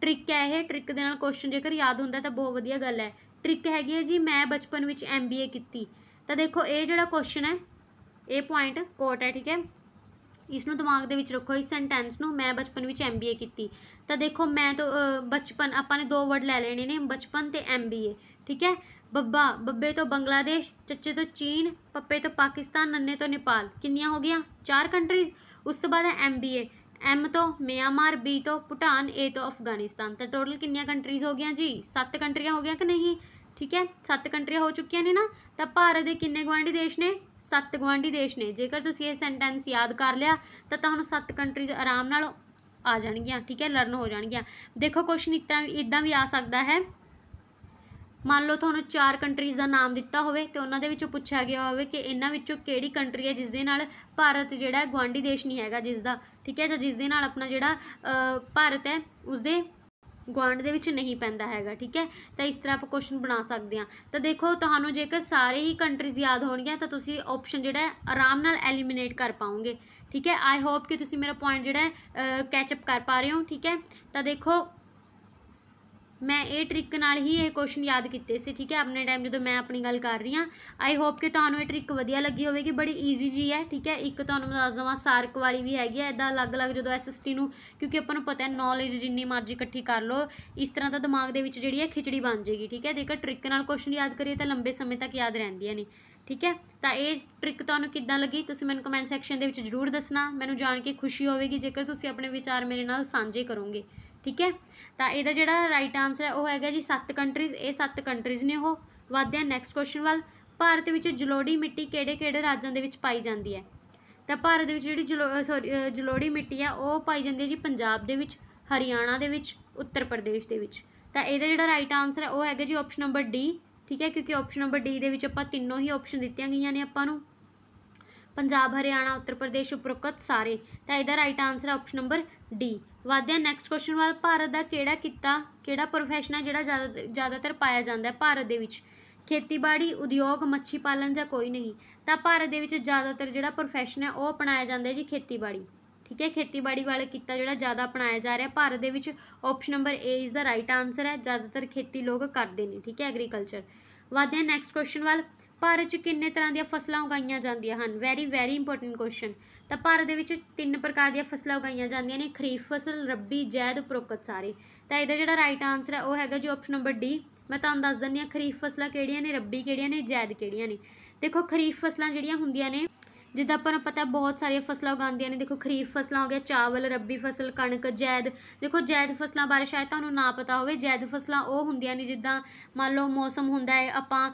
ਟ੍ਰਿਕ ਹੈ ਇਹ ਟ੍ਰਿਕ ਦੇ ਨਾਲ ਕੁਐਸਚਨ ਜੇਕਰ ਯਾਦ ਹੁੰਦਾ ਤਾਂ ਬਹੁਤ ਵਧੀਆ ਗੱਲ ਹੈ ਟ੍ਰਿਕ ਹੈਗੀ ਹੈ ਜੀ ਮੈਂ ਬਚਪਨ ਵਿੱਚ ਐਮਬੀਏ ਕੀਤੀ ਤਾਂ ਦੇਖੋ ਇਹ ਜਿਹੜਾ ਕੁਐਸਚਨ ਹੈ ਇਹ ਪੁਆਇੰਟ ਕੋਟ ਹੈ ਠੀਕ ਹੈ ਇਸ ਨੂੰ ਦਿਮਾਗ ਦੇ ਵਿੱਚ ਰੱਖੋ ਇਸ ਸੈਂਟੈਂਸ ਨੂੰ ਮੈਂ ਬਚਪਨ ਵਿੱਚ ਐਮਬੀਏ ਕੀਤੀ ਤਾਂ ਦੇਖੋ ਮੈਂ ਤਾਂ ਬਚਪਨ ਆਪਾਂ ਨੇ ਦੋ ਵਰਡ ਲੈ ਲੈਣੇ ਨੇ ਬਚਪਨ ਤੇ ਐਮਬੀਏ ਠੀਕ ਹੈ ਬੱਬਾ ਬੱਬੇ ਤੋਂ ਬੰਗਲਾਦੇਸ਼ ਚੱਚੇ ਤੋਂ ਚੀਨ ਪੱਪੇ ਤੋਂ ਪਾਕਿਸਤਾਨ ਨੰਨੇ ਤੋਂ ਨੇਪਾਲ ਕਿੰਨੀਆਂ ਹੋ ਗਈਆਂ ਚਾਰ ਕੰਟਰੀਜ਼ ਉਸ ਤੋਂ ਬਾਅਦ ਐਮਬੀਏ ਐਮ ਤੋਂ ਮਿਆਂਮਾਰ ਬੀ ਤੋਂ ਭੂਟਾਨ ਏ ਤੋਂ ਅਫਗਾਨਿਸਤਾਨ ਤਾਂ ਟੋਟਲ ਕਿੰਨੀਆਂ ਕੰਟਰੀਜ਼ ਹੋ ਗਈਆਂ ਜੀ ਸੱਤ ਕੰਟਰੀਆਂ ਹੋ ਗਈਆਂ ਕਿ ਨਹੀਂ ਠੀਕ ਹੈ ਸੱਤ ਕੰਟਰੀਆਂ ਹੋ ਚੁੱਕੀਆਂ ਨੇ ਨਾ ਤਾਂ ਭਾਰਤ ਦੇ ਕਿੰਨੇ ਗਵਾਂਢੀ ਦੇਸ਼ ਨੇ ਸੱਤ ਗਵਾਂਢੀ ਦੇਸ਼ ਨੇ ਜੇਕਰ ਤੁਸੀਂ ਇਹ ਸੈਂਟੈਂਸ ਯਾਦ ਕਰ ਲਿਆ ਤਾਂ ਤੁਹਾਨੂੰ ਸੱਤ ਕੰਟਰੀਜ਼ ਆਰਾਮ ਨਾਲ ਆ ਜਾਣਗੀਆਂ ਠੀਕ ਹੈ ਲਰਨ ਹੋ ਜਾਣਗੀਆਂ ਦੇਖੋ ਕੁਐਸਚਨ ਇਤਾਂ ਇਦਾਂ ਵੀ ਆ ਸਕਦਾ ਹੈ ਮੰਨ ਲਓ ਤੁਹਾਨੂੰ ਚਾਰ ਕੰਟਰੀਜ਼ ਦਾ ਨਾਮ ਦਿੱਤਾ ਹੋਵੇ ਤੇ ਉਹਨਾਂ ਦੇ ਵਿੱਚੋਂ ਪੁੱਛਿਆ ਗਿਆ ਹੋਵੇ ਕਿ ਇਹਨਾਂ ਵਿੱਚੋਂ ਕਿਹੜੀ ਕੰਟਰੀ ਹੈ ਜਿਸ ਦੇ ਨਾਲ ਭਾਰਤ ਜਿਹੜਾ ਗਵਾਂਢੀ ਦੇਸ਼ ਨਹੀਂ ਹੈਗਾ ਜਿਸ ਦਾ ਠੀਕ ਹੈ ਜਾਂ ਜਿਸ ਦੇ ਨਾਲ ਆਪਣਾ ਜਿਹੜਾ ਭਾਰਤ ਹੈ ਉਸ ਦੇ ਗਵਾਂਡ ਦੇ ਵਿੱਚ ਨਹੀਂ ਪੈਂਦਾ ਹੈਗਾ ਠੀਕ ਹੈ ਤਾਂ ਇਸ ਤਰ੍ਹਾਂ ਆਪਾਂ ਕੁਐਸਚਨ ਬਣਾ ਸਕਦੇ ਹਾਂ ਤਾਂ ਦੇਖੋ ਤੁਹਾਨੂੰ ਜੇਕਰ ਸਾਰੇ ਹੀ ਕੰਟਰੀਜ਼ ਯਾਦ ਹੋਣਗੀਆਂ ਤਾਂ ਤੁਸੀਂ ਆਪਸ਼ਨ ਜਿਹੜਾ ਆਰਾਮ ਨਾਲ ਐਲੀਮੀਨੇਟ ਕਰ ਪਾਓਗੇ ਠੀਕ ਹੈ ਆਈ ਹੋਪ ਕਿ ਤੁਸੀਂ ਮੇਰਾ ਪੁਆਇੰਟ ਜਿਹੜਾ ਕੈਚ ਅਪ ਕਰ ਪਾ ਰਹੇ ਹੋ ਠੀਕ ਹੈ ਤਾਂ ਦੇਖੋ ਮੈਂ ਇਹ ਟ੍ਰਿਕ ਨਾਲ ਹੀ ਇਹ ਕੁਐਸਚਨ ਯਾਦ ਕੀਤੇ ਸੀ ਠੀਕ ਹੈ ਆਪਣੇ ਟਾਈਮ ਜਦੋਂ ਮੈਂ ਆਪਣੀ ਗੱਲ ਕਰ ਰਹੀ ਹਾਂ ਆਈ ਹੋਪ ਕਿ ਤੁਹਾਨੂੰ ਇਹ ਟ੍ਰਿਕ ਵਧੀਆ ਲੱਗੀ ਹੋਵੇਗੀ ਬੜੀ ਈਜ਼ੀ ਜੀ ਹੈ ਠੀਕ ਹੈ ਇੱਕ ਤੁਹਾਨੂੰ ਮੈਂ ਦੱਸ ਦਵਾਂ ਸਾਰਕ ਵਾਲੀ ਵੀ ਹੈਗੀ ਹੈ ਇਦਾਂ ਅਲੱਗ-ਅਲੱਗ ਜਦੋਂ ਐਸਐਸਟੀ ਨੂੰ ਕਿਉਂਕਿ ਆਪਾਂ ਨੂੰ ਪਤਾ ਹੈ ਨੌਲੇਜ ਜਿੰਨੀ ਮਰਜ਼ੀ ਇਕੱਠੀ ਕਰ ਲਓ ਇਸ ਤਰ੍ਹਾਂ ਤਾਂ ਦਿਮਾਗ ਦੇ ਵਿੱਚ ਜਿਹੜੀ ਹੈ ਖਿਚੜੀ ਬਣ ਜਾਏਗੀ ਠੀਕ ਹੈ ਜੇਕਰ ਟ੍ਰਿਕ ਨਾਲ ਕੁਐਸਚਨ ਯਾਦ ਕਰੀਏ ਤਾਂ ਲੰਬੇ ਸਮੇਂ ਤੱਕ ਯਾਦ ਰਹਿੰਦੀਆਂ ਨੇ ਠੀਕ ਹੈ ਤਾਂ ਇਹ ਟ੍ਰਿਕ ਤੁਹਾਨੂੰ ਕਿੱਦਾਂ ਲੱਗੀ ਤੁਸੀਂ ਮੈਨੂੰ ਕਮੈਂਟ ਸੈਕਸ਼ਨ ਦੇ ਵਿੱਚ ਜਰੂਰ ਦੱਸਣਾ ਮੈਨੂੰ ਜਾਣ ਕੇ ਖੁਸ਼ੀ ਹੋਵੇਗੀ ਜੇਕਰ ਤੁਸੀਂ ਆਪਣੇ ਵਿਚਾਰ ਮੇਰੇ ਨਾਲ ਸਾਂਝੇ ਕਰੋਗੇ ਠੀਕ ਹੈ ਤਾਂ ਇਹਦਾ ਜਿਹੜਾ ਰਾਈਟ ਆਨਸਰ ਹੈ ਉਹ ਹੈਗਾ ਜੀ ਸੱਤ ਕੰਟਰੀਜ਼ ਇਹ ਸੱਤ ਕੰਟਰੀਜ਼ ਨੇ ਉਹ ਵਾਧਿਆ ਨੈਕਸਟ ਕੁਐਸਚਨ ਵੱਲ ਭਾਰਤ ਵਿੱਚ ਜਲੋੜੀ ਮਿੱਟੀ ਕਿਹੜੇ-ਕਿਹੜੇ ਰਾਜਾਂ ਦੇ ਵਿੱਚ ਪਾਈ ਜਾਂਦੀ ਹੈ ਤਾਂ ਭਾਰਤ ਦੇ ਵਿੱਚ ਜਿਹੜੀ ਸੌਰੀ ਜਲੋੜੀ ਮਿੱਟੀ ਆ ਉਹ ਪਾਈ ਜਾਂਦੀ ਹੈ ਜੀ ਪੰਜਾਬ ਦੇ ਵਿੱਚ ਹਰਿਆਣਾ ਦੇ ਵਿੱਚ ਉੱਤਰ ਪ੍ਰਦੇਸ਼ ਦੇ ਵਿੱਚ ਤਾਂ ਇਹਦਾ ਜਿਹੜਾ ਰਾਈਟ ਆਨਸਰ ਹੈ ਉਹ ਹੈਗਾ ਜੀ ਆਪਸ਼ਨ ਨੰਬਰ ਡੀ ਠੀਕ ਹੈ ਕਿਉਂਕਿ ਆਪਸ਼ਨ ਨੰਬਰ ਡੀ ਦੇ ਵਿੱਚ ਆਪਾਂ ਤਿੰਨੋਂ ਹੀ ਆਪਸ਼ਨ ਦਿੱਤੀਆਂ ਗਈਆਂ ਨੇ ਆਪਾਂ ਨੂੰ ਪੰਜਾਬ ਹਰਿਆਣਾ ਉੱਤਰ ਪ੍ਰਦੇਸ਼ ਉਪਰੋਕਤ ਸਾਰੇ ਤਾਂ ਇਹਦਾ ਰਾਈਟ ਆਨਸਰ ਹੈ ਆਪਸ਼ਨ ਨੰਬਰ ਡੀ ਵਧਦੇ ਨੈਕਸਟ ਕੁਐਸਚਨ ਵੱਲ ਭਾਰਤ ਦਾ ਕਿਹੜਾ ਕਿੱਤਾ ਕਿਹੜਾ ਪ੍ਰੋਫੈਸ਼ਨ ਹੈ ਜਿਹੜਾ ਜ਼ਿਆਦਾਤਰ ਪਾਇਆ ਜਾਂਦਾ ਹੈ ਭਾਰਤ ਦੇ ਵਿੱਚ ਖੇਤੀਬਾੜੀ ਉਦਯੋਗ ਮੱਛੀ ਪਾਲਣ ਜਾਂ ਕੋਈ ਨਹੀਂ ਤਾਂ ਭਾਰਤ ਦੇ ਵਿੱਚ ਜ਼ਿਆਦਾਤਰ ਜਿਹੜਾ ਪ੍ਰੋਫੈਸ਼ਨ ਹੈ ਉਹ ਅਪਣਾਇਆ ਜਾਂਦਾ ਹੈ ਜੀ ਖੇਤੀਬਾੜੀ ਠੀਕ ਹੈ ਖੇਤੀਬਾੜੀ ਵਾਲਾ ਕਿੱਤਾ ਜਿਹੜਾ ਜ਼ਿਆਦਾ ਅਪਣਾਇਆ ਜਾ ਰਿਹਾ ਭਾਰਤ ਦੇ ਵਿੱਚ option number A is the right answer ਹੈ ਜ਼ਿਆਦਾਤਰ ਖੇਤੀ ਲੋਕ ਕਰਦੇ ਨੇ ਠੀਕ ਹੈ ਐਗਰੀਕਲਚਰ ਵਧਦੇ ਨੈਕਸਟ ਕੁਐਸਚਨ ਵੱਲ ਭਾਰਤ 'ਚ ਕਿੰਨੇ ਤਰ੍ਹਾਂ ਦੀਆਂ ਫਸਲਾਂ ਉਗਾਈਆਂ ਜਾਂਦੀਆਂ ਹਨ ਵੈਰੀ ਵੈਰੀ ਇੰਪੋਰਟੈਂਟ ਕੁਐਸਚਨ ਤਾਂ ਭਾਰਤ ਦੇ ਵਿੱਚ ਤਿੰਨ ਪ੍ਰਕਾਰ ਦੀਆਂ ਫਸਲਾਂ ਉਗਾਈਆਂ ਜਾਂਦੀਆਂ ਨੇ ਖਰੀਫ ਫਸਲ ਰੱਬੀ ਜੈਦ ਉਪਰੋਕਤ ਸਾਰੇ ਤਾਂ ਇਹਦਾ ਜਿਹੜਾ ਰਾਈਟ ਆਨਸਰ ਹੈ ਉਹ ਹੈਗਾ ਜੀ ਆਪਸ਼ਨ ਨੰਬਰ ਡੀ ਮੈਂ ਤੁਹਾਨੂੰ ਦੱਸ ਦਿੰਦੀ ਹਾਂ ਖਰੀਫ ਫਸਲਾਂ ਕਿਹੜੀਆਂ ਨੇ ਰੱਬੀ ਕਿਹੜੀਆਂ ਨੇ ਜੈਦ ਕਿਹੜੀਆਂ ਨੇ ਦੇਖੋ ਖਰੀਫ ਫਸਲਾਂ ਜਿਹੜੀਆਂ ਹੁੰਦੀਆਂ ਨੇ ਜਿੱਦਾਂ ਆਪਾਂ ਨੂੰ ਪਤਾ ਬਹੁਤ ਸਾਰੀਆਂ ਫਸਲਾਂ ਉਗਾਉਂਦੀਆਂ ਨੇ ਦੇਖੋ ਖਰੀਫ ਫਸਲਾਂ ਹੋ ਗਿਆ ਚਾਵਲ ਰੱਬੀ ਫਸਲ ਕਣਕ ਜੈਦ ਦੇਖੋ ਜੈਦ ਫਸਲਾਂ ਬਾਰੇ ਸ਼ਾਇਦ ਤੁਹਾਨੂੰ ਨਾ ਪਤਾ ਹੋਵੇ ਜੈਦ ਫਸਲਾਂ ਉਹ ਹੁੰਦੀਆਂ ਨੇ ਜਿੱਦਾਂ ਮੰਨ ਲਓ ਮੌਸਮ ਹੁੰਦਾ ਹੈ ਆਪਾਂ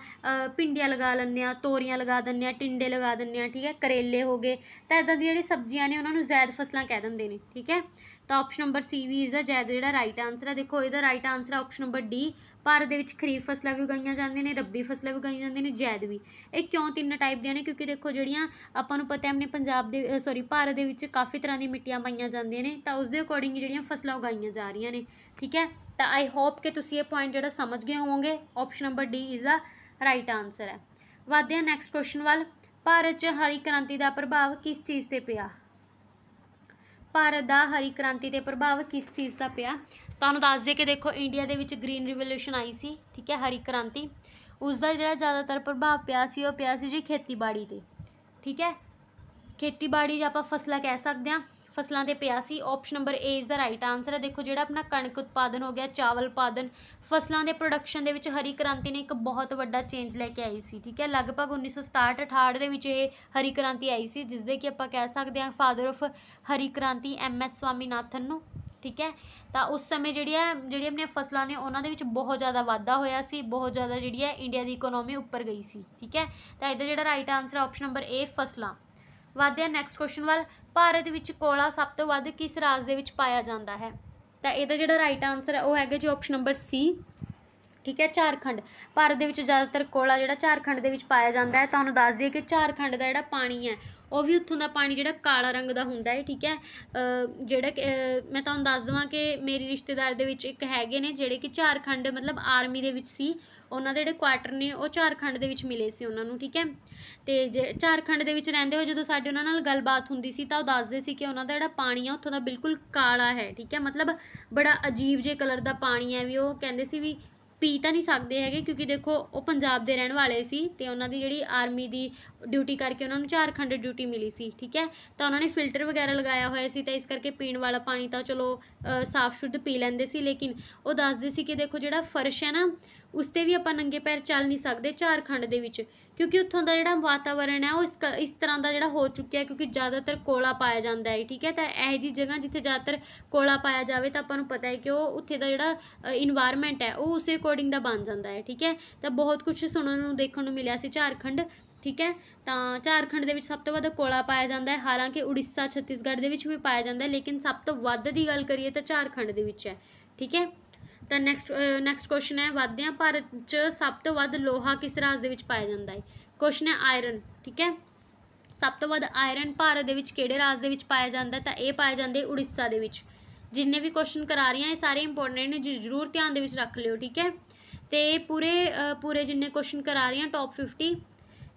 ਪਿੰਡੀਆਂ ਲਗਾ ਲੈਂਦੇ ਆ ਤੋਰੀਆਂ ਲਗਾ ਦਿੰਦੇ ਆ ਟਿੰਡੇ ਲਗਾ ਦਿੰਦੇ ਆ ਠੀਕ ਹੈ ਕਰੇਲੇ ਹੋ ਗਏ ਤਾਂ ਇਦਾਂ ਦੀ ਜਿਹੜੀ ਸਬਜ਼ੀਆਂ ਨੇ ਉਹਨਾਂ ਨੂੰ ਜੈਦ ਫਸਲਾਂ ਕਹਿ ਦਿੰਦੇ ਨੇ ਠੀਕ ਹੈ ਤਾਂ ਆਪਸ਼ਨ ਨੰਬਰ ਸੀ ਵੀ ਇਸ ਦਾ ਜੈਦ ਜਿਹੜਾ ਰਾਈਟ ਆਨਸਰ ਹੈ ਦੇਖੋ ਇਹਦਾ ਰਾਈਟ ਆਨਸਰ ਹੈ ਆਪਸ਼ਨ ਨੰਬਰ ਡੀ ਭਾਰਤ ਦੇ ਵਿੱਚ ਖਰੀਫ ਫਸਲਾਂ ਵੀ ਉਗਾਈਆਂ ਜਾਂਦੀਆਂ ਨੇ ਰੱਬੀ ਫਸਲਾਂ ਵੀ ਉਗਾਈਆਂ ਜਾਂਦੀਆਂ ਨੇ ਜੈਦ ਵੀ ਇਹ ਕਿਉਂ ਤਿੰਨ ਟਾਈਪ ਦੀਆਂ ਨੇ ਕਿਉਂਕਿ ਦੇਖੋ ਜਿਹੜੀਆਂ ਆਪਾਂ ਨੂੰ ਪਤਾ ਹੈ ਆਪਣੇ ਪੰਜਾਬ ਦੇ ਸੌਰੀ ਭਾਰਤ ਦੇ ਵਿੱਚ ਕਾਫੀ ਤਰ੍ਹਾਂ ਦੀ ਮਿੱਟੀਆਂ ਪਾਈਆਂ ਜਾਂਦੀਆਂ ਨੇ ਤਾਂ ਉਸ ਦੇ ਅਕੋਰਡਿੰਗ ਜਿਹੜੀਆਂ ਫਸਲਾਂ ਉਗਾਈਆਂ ਜਾ ਰਹੀਆਂ ਨੇ ਠੀਕ ਹੈ ਤਾਂ ਆਈ ਹੋਪ ਕਿ ਤੁਸੀਂ ਇਹ ਪੁਆਇੰਟ ਜਿਹੜਾ ਸਮਝ ਗਏ ਹੋਵੋਗੇ option number D is the right answer ਹੈ ਵਾਦਦੇ ਹਾਂ ਨੈਕਸਟ ਕੁਐਸਚਨ ਵੱਲ ਭਾਰਤ 'ਚ ਹਰੀ ਕ੍ਰਾਂਤੀ ਦਾ ਪ੍ਰਭਾਵ ਕਿਸ ਚੀਜ਼ ਤੇ ਪਿਆ ਭਾਰਤ ਦਾ ਹਰੀ ਕ੍ਰਾਂਤੀ ਤੇ ਪ੍ਰਭਾਵ ਕਿਸ ਚੀਜ਼ ਦਾ ਪਿਆ ਤੁਹਾਨੂੰ ਦੱਸ ਦਈਏ ਕਿ ਦੇਖੋ ਇੰਡੀਆ ਦੇ ਵਿੱਚ ਗ੍ਰੀਨ ਰਿਵੋਲੂਸ਼ਨ ਆਈ ਸੀ ਠੀਕ ਹੈ ਹਰੀ ਕ੍ਰਾਂਤੀ ਉਸ ਦਾ ਜਿਹੜਾ ਜ਼ਿਆਦਾਤਰ ਪ੍ਰਭਾਵ ਪਿਆ ਸੀ ਉਹ ਪਿਆ ਸੀ ਜੀ ਖੇਤੀਬਾੜੀ ਤੇ ਠੀਕ ਹੈ ਖੇਤੀਬਾੜੀ ਜਾਂ ਆਪਾਂ ਫਸਲਾਂ ਕਹਿ ਸਕਦੇ ਹਾਂ ਫਸਲਾਂ ਤੇ ਪਿਆ ਸੀ option number A is the right answer ਹੈ ਦੇਖੋ ਜਿਹੜਾ ਆਪਣਾ ਕਣਕ ਉਤਪਾਦਨ ਹੋ ਗਿਆ ਚਾਵਲ ਉਤਪਾਦਨ ਫਸਲਾਂ ਦੇ ਪ੍ਰੋਡਕਸ਼ਨ ਦੇ ਵਿੱਚ ਹਰੀ ਕ੍ਰਾਂਤੀ ਨੇ ਇੱਕ ਬਹੁਤ ਵੱਡਾ ਚੇਂਜ ਲੈ ਕੇ ਆਈ ਸੀ ਠੀਕ ਹੈ ਲਗਭਗ 1967-68 ਦੇ ਵਿੱਚ ਇਹ ਹਰੀ ਕ੍ਰਾਂਤੀ ਆਈ ਸੀ ਜਿਸ ਦੇ ਕਿ ਆਪਾਂ ਕਹਿ ਸਕਦੇ ਹਾਂ ਫਾਦਰ ਆਫ ਹਰੀ ਕ੍ਰਾਂਤੀ ਐਮ ਐਸ ਸਵਾਮੀਨਾਥਨ ਨੂੰ ਠੀਕ ਹੈ ਤਾਂ ਉਸ ਸਮੇਂ ਹੈ ਜਿਹੜੀ ਆਪਣੀਆਂ ਫਸਲਾਂ ਨੇ ਉਹਨਾਂ ਦੇ ਵਿੱਚ ਬਹੁਤ ਜ਼ਿਆਦਾ ਵਾਧਾ ਹੋਇਆ ਸੀ ਬਹੁਤ ਜ਼ਿਆਦਾ ਜਿਹੜੀ ਹੈ ਇੰਡੀਆ ਦੀ ਇਕਨੋਮੀ ਉੱਪਰ ਗਈ ਸੀ ਠੀਕ ਹੈ ਤਾਂ ਇਹਦਾ ਜਿਹੜਾ right answer option number A ਫਸਲਾਂ ਵਾਧਿਆ ਆ ਨੈਕਸਟ ਕੁਐਸਚਨ ਵੱਲ ਭਾਰਤ ਵਿੱਚ ਕੋਲਾ ਸਭ ਤੋਂ ਵੱਧ ਕਿਸ ਰਾਜ ਦੇ ਵਿੱਚ ਪਾਇਆ ਜਾਂਦਾ ਹੈ ਤਾਂ ਇਹਦਾ ਜਿਹੜਾ ਰਾਈਟ ਆਨਸਰ ਹੈ ਉਹ ਹੈਗਾ ਜੀ ਆਪਸ਼ਨ ਨੰਬਰ ਸੀ ਠੀਕ ਹੈ ਝਾਰਖੰਡ ਭਾਰਤ ਦੇ ਵਿੱਚ ਜ਼ਿਆਦਾਤਰ ਕੋਲਾ ਜਿਹੜਾ ਝਾਰਖੰਡ ਦੇ ਵਿੱਚ ਪਾਇਆ ਜਾਂਦਾ ਹੈ ਤੁਹਾਨੂੰ ਦੱਸ ਦਈਏ ਕਿ ਝਾਰਖੰਡ ਦਾ ਜਿਹੜਾ ਪਾਣੀ ਹੈ ਉਹ ਵੀ ਉੱਥੋਂ ਦਾ ਪਾਣੀ ਜਿਹੜਾ ਕਾਲਾ ਰੰਗ ਦਾ ਹੁੰਦਾ ਹੈ ਠੀਕ ਹੈ ਜਿਹੜਾ ਮੈਂ ਤੁਹਾਨੂੰ ਦੱਸ ਦਵਾਂ ਕਿ ਮੇਰੀ ਰਿਸ਼ਤੇਦਾਰ ਦੇ ਵਿੱਚ ਇੱਕ ਹੈਗੇ ਨੇ ਜਿਹੜੇ ਕਿ ਝਾਰਖੰਡ ਮਤਲਬ ਆਰਮੀ ਦੇ ਵਿੱਚ ਸੀ ਉਹਨਾਂ ਦੇ ਜਿਹੜੇ ਕੁਆਟਰ ਨੇ ਉਹ ਝਾਰਖੰਡ ਦੇ ਵਿੱਚ ਮਿਲੇ ਸੀ ਉਹਨਾਂ ਨੂੰ ਠੀਕ ਹੈ ਤੇ ਝਾਰਖੰਡ ਦੇ ਵਿੱਚ ਰਹਿੰਦੇ ਹੋ ਜਦੋਂ ਸਾਡੇ ਉਹਨਾਂ ਨਾਲ ਗੱਲਬਾਤ ਹੁੰਦੀ ਸੀ ਤਾਂ ਉਹ ਦੱਸਦੇ ਸੀ ਕਿ ਉਹਨਾਂ ਦਾ ਜਿਹੜਾ ਪਾਣੀ ਆ ਉੱਥੋਂ ਦਾ ਬਿਲਕੁਲ ਕਾਲਾ ਹੈ ਠੀਕ ਹੈ ਮਤਲਬ ਬੜਾ ਅਜੀਬ ਜਿਹਾ ਕਲਰ ਦਾ ਪਾਣੀ ਹੈ ਵੀ ਉਹ ਕਹਿੰਦੇ ਸੀ ਵੀ ਪੀ ਤਾਂ ਨਹੀਂ ਸਕਦੇ ਹੈਗੇ ਕਿਉਂਕਿ ਦੇਖੋ ਉਹ ਪੰਜਾਬ ਦੇ ਰਹਿਣ ਵਾਲੇ ਸੀ ਤੇ ਉਹਨਾਂ ਦੀ ਜਿਹੜੀ ਆਰਮੀ ਦੀ ਡਿਊਟੀ ਕਰਕੇ ਉਹਨਾਂ ਨੂੰ ਝਾਰਖੰਡ ਡਿਊਟੀ ਮਿਲੀ ਸੀ ਠੀਕ ਹੈ ਤਾਂ ਉਹਨਾਂ ਨੇ ਫਿਲਟਰ ਵਗੈਰਾ ਲਗਾਇਆ ਹੋਇਆ ਸੀ ਤਾਂ ਇਸ ਕਰਕੇ ਪੀਣ ਵਾਲਾ ਪਾਣੀ ਤਾਂ ਚਲੋ ਸਾਫ਼ ਸ਼ੁੱਧ ਪੀ ਲੈਂਦੇ ਸੀ ਲੇਕਿਨ ਉਹ ਦੱਸਦੇ ਸੀ ਕਿ ਦੇਖੋ ਜਿਹੜਾ ਫਰਸ਼ ਹੈ ਨਾ ਉਸ ਤੇ ਵੀ ਆਪਾਂ ਨੰਗੇ ਪੈਰ ਚੱਲ ਨਹੀਂ ਸਕਦੇ ਝਾਰਖੰਡ ਦੇ ਵਿੱਚ ਕਿਉਂਕਿ ਉੱਥੋਂ ਦਾ ਜਿਹੜਾ ਵਾਤਾਵਰਣ ਹੈ ਉਹ ਇਸ ਇਸ ਤਰ੍ਹਾਂ ਦਾ ਜਿਹੜਾ ਹੋ ਚੁੱਕਿਆ ਕਿਉਂਕਿ ਜ਼ਿਆਦਾਤਰ ਕੋਲਾ ਪਾਇਆ ਜਾਂਦਾ ਹੈ ਠੀਕ ਹੈ ਤਾਂ ਇਹ ਜੀ ਜਗ੍ਹਾ ਜਿੱਥੇ ਜ਼ਿਆਦਾਤਰ ਕੋਲਾ ਪਾਇਆ ਜਾਵੇ ਤਾਂ ਆਪਾਂ ਨੂੰ ਪਤਾ ਹੈ ਕਿ ਉਹ ਉੱਥੇ ਦਾ ਜਿਹੜਾ ਇਨਵਾਇਰਨਮੈਂਟ ਹੈ ਉਹ ਉਸੇ ਅਕੋਰਡਿੰਗ ਦਾ ਬਣ ਜਾਂਦਾ ਹੈ ਠੀਕ ਹੈ ਤਾਂ ਬਹੁਤ ਕੁਝ ਸੁਣਨ ਨੂੰ ਦੇਖਣ ਨੂੰ ਮਿਲਿਆ ਸੀ ਝਾਰਖੰਡ ਠੀਕ ਹੈ ਤਾਂ ਝਾਰਖੰਡ ਦੇ ਵਿੱਚ ਸਭ ਤੋਂ ਵੱਧ ਕੋਲਾ ਪਾਇਆ ਜਾਂਦਾ ਹੈ ਹਾਲਾਂਕਿ ਉੜੀਸਾ ਛੱਤੀਸਗੜ੍ਹ ਦੇ ਵਿੱਚ ਵੀ ਪਾਇਆ ਜਾਂਦਾ ਹੈ ਲੇਕਿਨ ਸਭ ਤੋਂ ਵੱਧ ਦੀ ਗੱਲ ਕਰੀਏ ਤਾਂ ਝਾਰਖੰਡ ਦੇ ਵਿੱਚ ਹੈ ਠੀਕ ਹੈ ਤਾਂ ਨੈਕਸਟ ਨੈਕਸਟ ਕੁਐਸਚਨ ਹੈ ਵਾਧਿਆ ਭਾਰਤ 'ਚ ਸਭ ਤੋਂ ਵੱਧ ਲੋਹਾ ਕਿਸ ਰਾਜ ਦੇ ਵਿੱਚ ਪਾਇਆ ਜਾਂਦਾ ਹੈ ਕੁਐਸਚਨ ਹੈ ਆਇਰਨ ਠੀਕ ਹੈ ਸਭ ਤੋਂ ਵੱਧ ਆਇਰਨ ਭਾਰਤ ਦੇ ਵਿੱਚ ਕਿਹੜੇ ਰਾਜ ਦੇ ਵਿੱਚ ਪਾਇਆ ਜਾਂਦਾ ਤਾਂ ਇਹ ਪਾਇਆ ਹੈ ਉੜੀਸਾ ਦੇ ਵਿੱਚ ਜਿੰਨੇ ਵੀ ਕੁਐਸਚਨ ਕਰਾ ਰਹੀਆਂ ਇਹ ਸਾਰੇ ਇੰਪੋਰਟੈਂਟ ਨੇ ਜਰੂਰ ਧਿਆਨ ਦੇ ਵਿੱਚ ਰੱਖ ਲਿਓ ਠੀਕ ਹੈ ਤੇ ਪੂਰੇ ਪੂਰੇ ਜਿੰਨੇ ਕੁਐਸਚਨ ਕਰਾ ਰਹੀਆਂ ਟੌਪ 50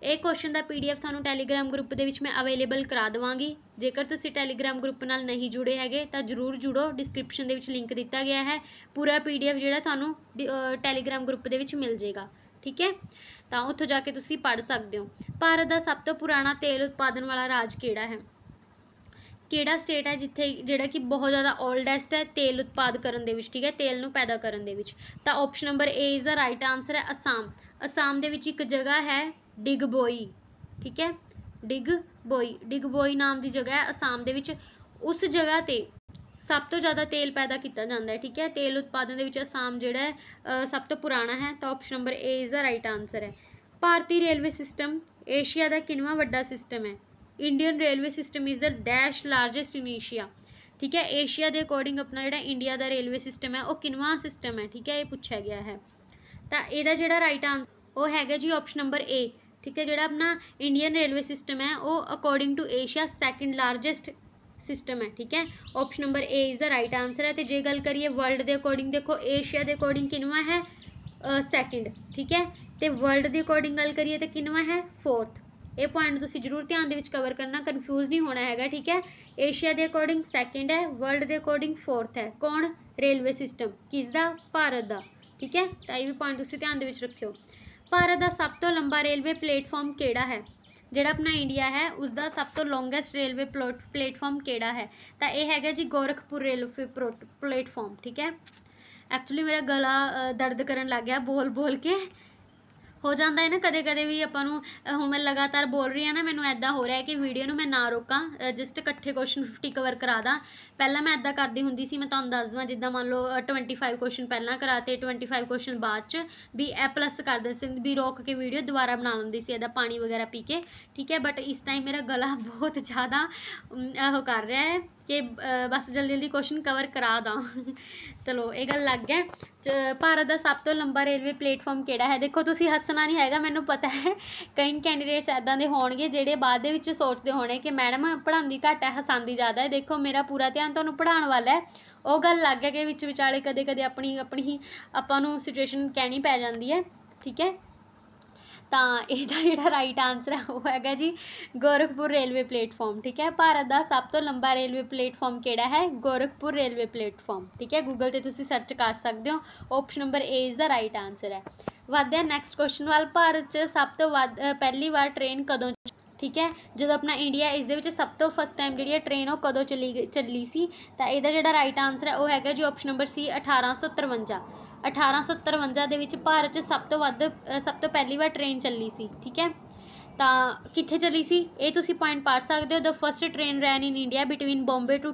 ਇਹ ਕੁਐਸਚਨ ਦਾ ਪੀਡੀਐਫ ਤੁਹਾਨੂੰ ਟੈਲੀਗ੍ਰਾਮ ਗਰੁੱਪ ਦੇ ਵਿੱਚ ਮੈਂ ਅਵੇਲੇਬਲ ਕਰਾ ਦਵਾਂਗੀ ਜੇਕਰ ਤੁਸੀਂ ਟੈਲੀਗ੍ਰਾਮ ਗਰੁੱਪ ਨਾਲ ਨਹੀਂ ਜੁੜੇ ਹੈਗੇ ਤਾਂ ਜਰੂਰ ਜੁੜੋ ਡਿਸਕ੍ਰਿਪਸ਼ਨ ਦੇ ਵਿੱਚ ਲਿੰਕ ਦਿੱਤਾ ਗਿਆ ਹੈ ਪੂਰਾ ਪੀਡੀਐਫ ਜਿਹੜਾ ਤੁਹਾਨੂੰ ਟੈਲੀਗ੍ਰਾਮ ਗਰੁੱਪ ਦੇ ਵਿੱਚ ਮਿਲ ਜਾਏਗਾ ਠੀਕ ਹੈ ਤਾਂ ਉੱਥੋਂ ਜਾ ਕੇ ਤੁਸੀਂ ਪੜ੍ਹ ਸਕਦੇ ਹੋ ਭਾਰਤ ਦਾ ਸਭ ਤੋਂ ਪੁਰਾਣਾ ਤੇਲ ਉਤਪਾਦਨ ਵਾਲਾ ਰਾਜ ਕਿਹੜਾ ਹੈ ਕਿਹੜਾ ਸਟੇਟ ਹੈ ਜਿੱਥੇ ਜਿਹੜਾ ਕਿ ਬਹੁਤ ਜ਼ਿਆਦਾ 올ਡੈਸਟ ਹੈ ਤੇਲ ਉਤਪਾਦ ਕਰਨ ਦੇ ਵਿੱਚ ਠੀਕ ਹੈ ਤੇਲ ਨੂੰ ਪੈਦਾ ਕਰਨ ਦੇ ਵਿੱਚ ਤਾਂ option number A is the right answer ਹੈ ਅਸਾਮ ਅਸਾਮ ਦੇ ਵਿੱਚ ਇੱਕ ਜਗ੍ਹਾ ਹੈ ਡਿਗਬੋਈ ਠੀਕ ਹੈ ਡਿਗਬੋਈ ਡਿਗਬੋਈ ਨਾਮ ਦੀ ਜਗ੍ਹਾ ਹੈ ਅਸਾਮ ਦੇ ਵਿੱਚ ਉਸ ਜਗ੍ਹਾ ਤੇ ਸਭ ਤੋਂ ਜ਼ਿਆਦਾ ਤੇਲ ਪੈਦਾ ਕੀਤਾ ਜਾਂਦਾ ਹੈ ਠੀਕ ਹੈ ਤੇਲ ਉਤਪਾਦਨ ਦੇ ਵਿੱਚ ਅਸਾਮ ਜਿਹੜਾ ਹੈ ਸਭ ਤੋਂ ਪੁਰਾਣਾ ਹੈ ਤਾਂ option number A is the right answer ਹੈ ਭਾਰਤੀ ਰੇਲਵੇ ਸਿਸਟਮ ਏਸ਼ੀਆ ਦਾ ਕਿੰਨਵਾਂ ਵੱਡਾ ਸਿਸਟਮ ਹੈ Indian railway system is the dash largest in Asia ਠੀਕ ਹੈ ਏਸ਼ੀਆ ਦੇ ਅਕੋਰਡਿੰਗ ਆਪਣਾ ਜਿਹੜਾ ਇੰਡੀਆ ਦਾ ਰੇਲਵੇ ਸਿਸਟਮ ਹੈ ਉਹ ਕਿੰਨਵਾਂ ਸਿਸਟਮ ਹੈ ਠੀਕ ਹੈ ਇਹ ਪੁੱਛਿਆ ਗਿਆ ਹੈ ਤਾਂ ਇਹਦਾ ਜਿਹੜਾ ਰਾਈਟ ਆਨਸਰ ਉਹ ਹੈਗਾ ਜੀ ਆਪਸ਼ਨ ਨੰਬਰ A ਠੀਕ ਜਿਹੜਾ ਆਪਣਾ ਇੰਡੀਅਨ ਰੇਲਵੇ ਸਿਸਟਮ ਹੈ ਉਹ according to Asia second largest system ਹੈ ਠੀਕ ਹੈ option number A is the right answer ਹੈ ਤੇ ਜੇ ਗੱਲ ਕਰੀਏ ਵਰਲਡ ਦੇ ਅਕੋਰਡਿੰਗ ਦੇਖੋ ਏਸ਼ੀਆ ਦੇ ਅਕੋਰਡਿੰਗ ਕਿੰਨਵਾ ਹੈ ਸੈਕਿੰਡ ਠੀਕ ਹੈ ਤੇ ਵਰਲਡ ਦੇ ਅਕੋਰਡਿੰਗ ਗੱਲ ਕਰੀਏ ਤੇ ਕਿੰਨਵਾ ਹੈ ਫੋਰਥ ਇਹ ਪੁਆਇੰਟ ਤੁਸੀਂ ਜ਼ਰੂਰ ਧਿਆਨ ਦੇ ਵਿੱਚ ਕਵਰ ਕਰਨਾ ਕਨਫਿਊਜ਼ ਨਹੀਂ ਹੋਣਾ ਹੈਗਾ ਠੀਕ ਹੈ ਏਸ਼ੀਆ ਦੇ ਅਕੋਰਡਿੰਗ ਸੈਕਿੰਡ ਹੈ ਵਰਲਡ ਦੇ ਅਕੋਰਡਿੰਗ ਫੋਰਥ ਹੈ ਕੌਣ ਰੇਲਵੇ ਸਿਸਟਮ ਕਿਸ ਦਾ ਭਾਰਤ ਦਾ ਠੀਕ ਹੈ ਤਾਂ ਇਹ ਵੀ ਪੁਆਇੰਟ ਤੁਸੀਂ ਧਿਆਨ ਦੇ ਵਿੱਚ ਰੱਖਿਓ ਭਾਰਤ ਦਾ ਸਭ ਤੋਂ ਲੰਬਾ ਰੇਲਵੇ ਪਲੇਟਫਾਰਮ ਕਿਹੜਾ ਹੈ ਜਿਹੜਾ ਆਪਣਾ ਇੰਡੀਆ ਹੈ ਉਸ ਦਾ ਸਭ ਤੋਂ ਲੌਂਗੈਸਟ ਰੇਲਵੇ ਪਲੇਟਫਾਰਮ ਕਿਹੜਾ ਹੈ ਤਾਂ ਇਹ ਹੈਗਾ ਜੀ ਗੋਰਖਪੁਰ ਰੇਲਵੇ ਪਲੇਟਫਾਰਮ ਠੀਕ ਹੈ ਐਕਚੁਅਲੀ ਮੇਰਾ ਗਲਾ ਦਰਦ ਕਰਨ ਲੱਗ ਗਿਆ ਬੋਲ ਬੋਲ ਕੇ ਹੋ ਜਾਂਦਾ ਹੈ ਨਾ ਕਦੇ ਕਦੇ ਵੀ ਆਪਾਂ ਨੂੰ ਹੁਣ ਮੈਂ ਲਗਾਤਾਰ ਬੋਲ ਰਹੀ ਹਾਂ ਨਾ ਮੈਨੂੰ ਐਦਾਂ ਹੋ ਰਿਹਾ ਹੈ ਕਿ ਵੀਡੀਓ ਨੂੰ ਮੈਂ ਨਾ ਰੋਕਾਂ ਜਸਟ ਇਕੱਠੇ ਕੁਐਸਚਨ 50 ਕਵਰ ਕਰਾ ਦਾਂ ਪਹਿਲਾਂ ਮੈਂ ਇਦਾਂ ਕਰਦੀ ਹੁੰਦੀ ਸੀ ਮੈਂ ਤੁਹਾਨੂੰ ਦੱਸ ਦਵਾਂ ਜਿੱਦਾਂ ਮੰਨ ਲਓ 25 ਕੁਐਸਚਨ ਪਹਿਲਾਂ ਕਰਾਤੇ 25 ਕੁਐਸਚਨ ਬਾਅਦ ਚ ਵੀ ਇਹ ਪਲੱਸ ਕਰ ਦਿੰਦੇ ਸੀ ਵੀ ਰੋਕ ਕੇ ਵੀਡੀਓ ਦੁਬਾਰਾ ਬਣਾ ਲੈਂਦੀ ਸੀ ਇਹਦਾ ਪਾਣੀ ਵਗੈਰਾ ਪੀ ਕੇ ਠੀਕ ਹੈ ਬਟ ਇਸ ਟਾਈਮ ਮੇਰਾ ਗਲਾ ਬਹੁਤ ਜ਼ਿਆਦਾ ਉਹ ਕਰ ਰਿਹਾ ਹੈ ਕਿ ਬਸ ਜਲਦੀ ਜਲਦੀ ਕੁਐਸਚਨ ਕਵਰ ਕਰਾ ਦਾਂ ਚਲੋ ਇਹ ਗੱਲ ਲੱਗ ਗਿਆ ਭਾਰਤ ਦਾ ਸਭ ਤੋਂ ਲੰਬਾ ਰੇਲਵੇ ਪਲੇਟਫਾਰਮ ਕਿਹੜਾ ਹੈ ਦੇਖੋ ਤੁਸੀਂ ਹੱਸਣਾ ਨਹੀਂ ਹੈਗਾ ਮੈਨੂੰ ਪਤਾ ਹੈ ਕਈ ਕੈਂਡੀਡੇਟਸ ਐਦਾਂ ਦੇ ਹੋਣਗੇ ਜਿਹੜੇ ਬਾਅਦ ਦੇ ਵਿੱਚ ਸੋਚਦੇ ਹੋਣੇ ਕਿ ਮੈਡਮ ਪੜ੍ਹਾਉਂਦੀ ਘੱਟ ਹੈ ਹਸਾਉਂਦੀ ਜ਼ਿਆਦਾ ਹੈ ਦੇਖੋ ਮੇਰਾ ਪੂਰਾ ਧਿਆਨ ਭੈਣ ਤੁਹਾਨੂੰ ਪੜਾਉਣ ਵਾਲਾ ਹੈ ਉਹ ਗੱਲ ਲੱਗ ਹੈ ਕਿ ਵਿੱਚ ਵਿਚਾਲੇ ਕਦੇ ਕਦੇ ਆਪਣੀ ਆਪਣੀ ਆਪਾਂ ਨੂੰ ਸਿਚੁਏਸ਼ਨ ਕਹਿਣੀ ਪੈ ਜਾਂਦੀ ਹੈ ਠੀਕ ਹੈ ਤਾਂ ਇਹਦਾ ਜਿਹੜਾ ਰਾਈਟ ਆਨਸਰ ਹੈ ਉਹ ਹੈਗਾ ਜੀ ਗੋਰਖਪੁਰ ਰੇਲਵੇ ਪਲੇਟਫਾਰਮ ਠੀਕ ਹੈ ਭਾਰਤ ਦਾ ਸਭ ਤੋਂ ਲੰਬਾ ਰੇਲਵੇ ਪਲੇਟਫਾਰਮ ਕਿਹੜਾ ਹੈ ਗੋਰਖਪੁਰ ਰੇਲਵੇ ਪਲੇਟਫਾਰਮ ਠੀਕ ਹੈ ਗੂਗਲ ਤੇ ਤੁਸੀਂ ਸਰਚ ਕਰ ਸਕਦੇ ਹੋ option number A is the right answer ਹੈ ਵਧਿਆ ਨੈਕਸਟ ਕੁਐਸਚਨ ਵੱਲ ਭਾਰਤ 'ਚ ਸਭ ਤੋਂ ਵੱਧ ਪਹਿਲੀ ਵਾਰ ਟ੍ਰੇਨ ਕਦੋਂ ਠੀਕ ਹੈ ਜਦੋਂ ਆਪਣਾ ਇੰਡੀਆ ਇਸ ਦੇ ਵਿੱਚ ਸਭ ਤੋਂ ਫਸਟ ਟਾਈਮ ਜਿਹੜੀ ਹੈ ਟ੍ਰੇਨ ਉਹ ਕਦੋਂ ਚੱਲੀ ਚੱਲੀ ਸੀ ਤਾਂ ਇਹਦਾ ਜਿਹੜਾ ਰਾਈਟ ਆਨਸਰ ਹੈ ਉਹ ਹੈਗਾ ਜੀ ਆਪਸ਼ਨ ਨੰਬਰ ਸੀ 1853 1853 ਦੇ ਵਿੱਚ ਭਾਰਤ 'ਚ ਸਭ ਤੋਂ ਵੱਧ ਸਭ ਤੋਂ ਪਹਿਲੀ ਵਾਰ ਟ੍ਰੇਨ ਚੱਲੀ ਸੀ ਠੀਕ ਹੈ ਤਾਂ ਕਿੱਥੇ ਚੱਲੀ ਸੀ ਇਹ ਤੁਸੀਂ ਪੁਆਇੰਟ ਪੜ ਸਕਦੇ ਹੋ the first train ran in India between Bombay to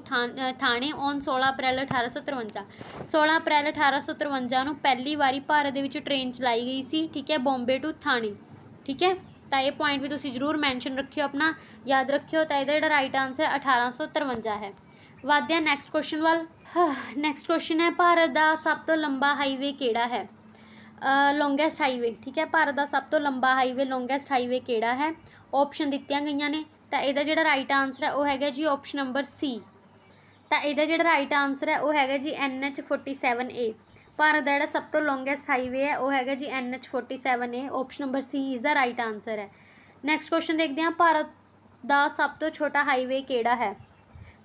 Thane on 16 April 1853 16 April 1853 ਨੂੰ ਪਹਿਲੀ ਵਾਰੀ ਭਾਰਤ ਦੇ ਵਿੱਚ ਟ੍ਰੇਨ ਚਲਾਈ ਗਈ ਸੀ ਠੀਕ ਹੈ ਬੰਬੇ ਟੂ ਥਾਣੇ ਠੀਕ ਹੈ ਤਾਂ ਇਹ ਪੁਆਇੰਟ ਵੀ ਤੁਸੀਂ ਜ਼ਰੂਰ ਮੈਂਸ਼ਨ ਰੱਖਿਓ ਆਪਣਾ ਯਾਦ ਰੱਖਿਓ ਤਾਂ ਇਹਦਾ ਜਿਹੜਾ ਰਾਈਟ ਆਨਸਰ 1853 ਹੈ ਵਾਧਿਆ ਨੈਕਸਟ ਕੁਐਸਚਨ ਵੱਲ ਨੈਕਸਟ ਕੁਐਸਚਨ ਹੈ ਭਾਰਤ ਦਾ ਸਭ ਤੋਂ ਲੰਬਾ ਹਾਈਵੇ ਕਿਹੜਾ ਹੈ ਲੌਂਗੈਸਟ ਹਾਈਵੇ ਠੀਕ ਹੈ ਭਾਰਤ ਦਾ ਸਭ ਤੋਂ ਲੰਬਾ ਹਾਈਵੇ ਲੌਂਗੈਸਟ ਹਾਈਵੇ ਕਿਹੜਾ ਹੈ ਆਪਸ਼ਨ ਦਿੱਤੀਆਂ ਗਈਆਂ ਨੇ ਤਾਂ ਇਹਦਾ ਜਿਹੜਾ ਰਾਈਟ ਆਨਸਰ ਹੈ ਉਹ ਹੈਗਾ ਜੀ ਆਪਸ਼ਨ ਨੰਬਰ ਸੀ ਤਾਂ ਇਹਦਾ ਜਿਹੜਾ ਰਾਈਟ ਆਨਸਰ ਹੈ ਉਹ ਹੈਗਾ ਜੀ NH47A ਭਾਰਤ ਦਾ ਜਿਹੜਾ ਸਭ ਤੋਂ ਲੌਂਗੈਸਟ ਹਾਈਵੇ ਹੈ ਉਹ ਹੈਗਾ ਜੀ N H 47 option number C is the right answer ਹੈ ਨੈਕਸਟ ਕੁਐਸਚਨ ਦੇਖਦੇ ਹਾਂ ਭਾਰਤ ਦਾ ਸਭ ਤੋਂ ਛੋਟਾ ਹਾਈਵੇ ਕਿਹੜਾ ਹੈ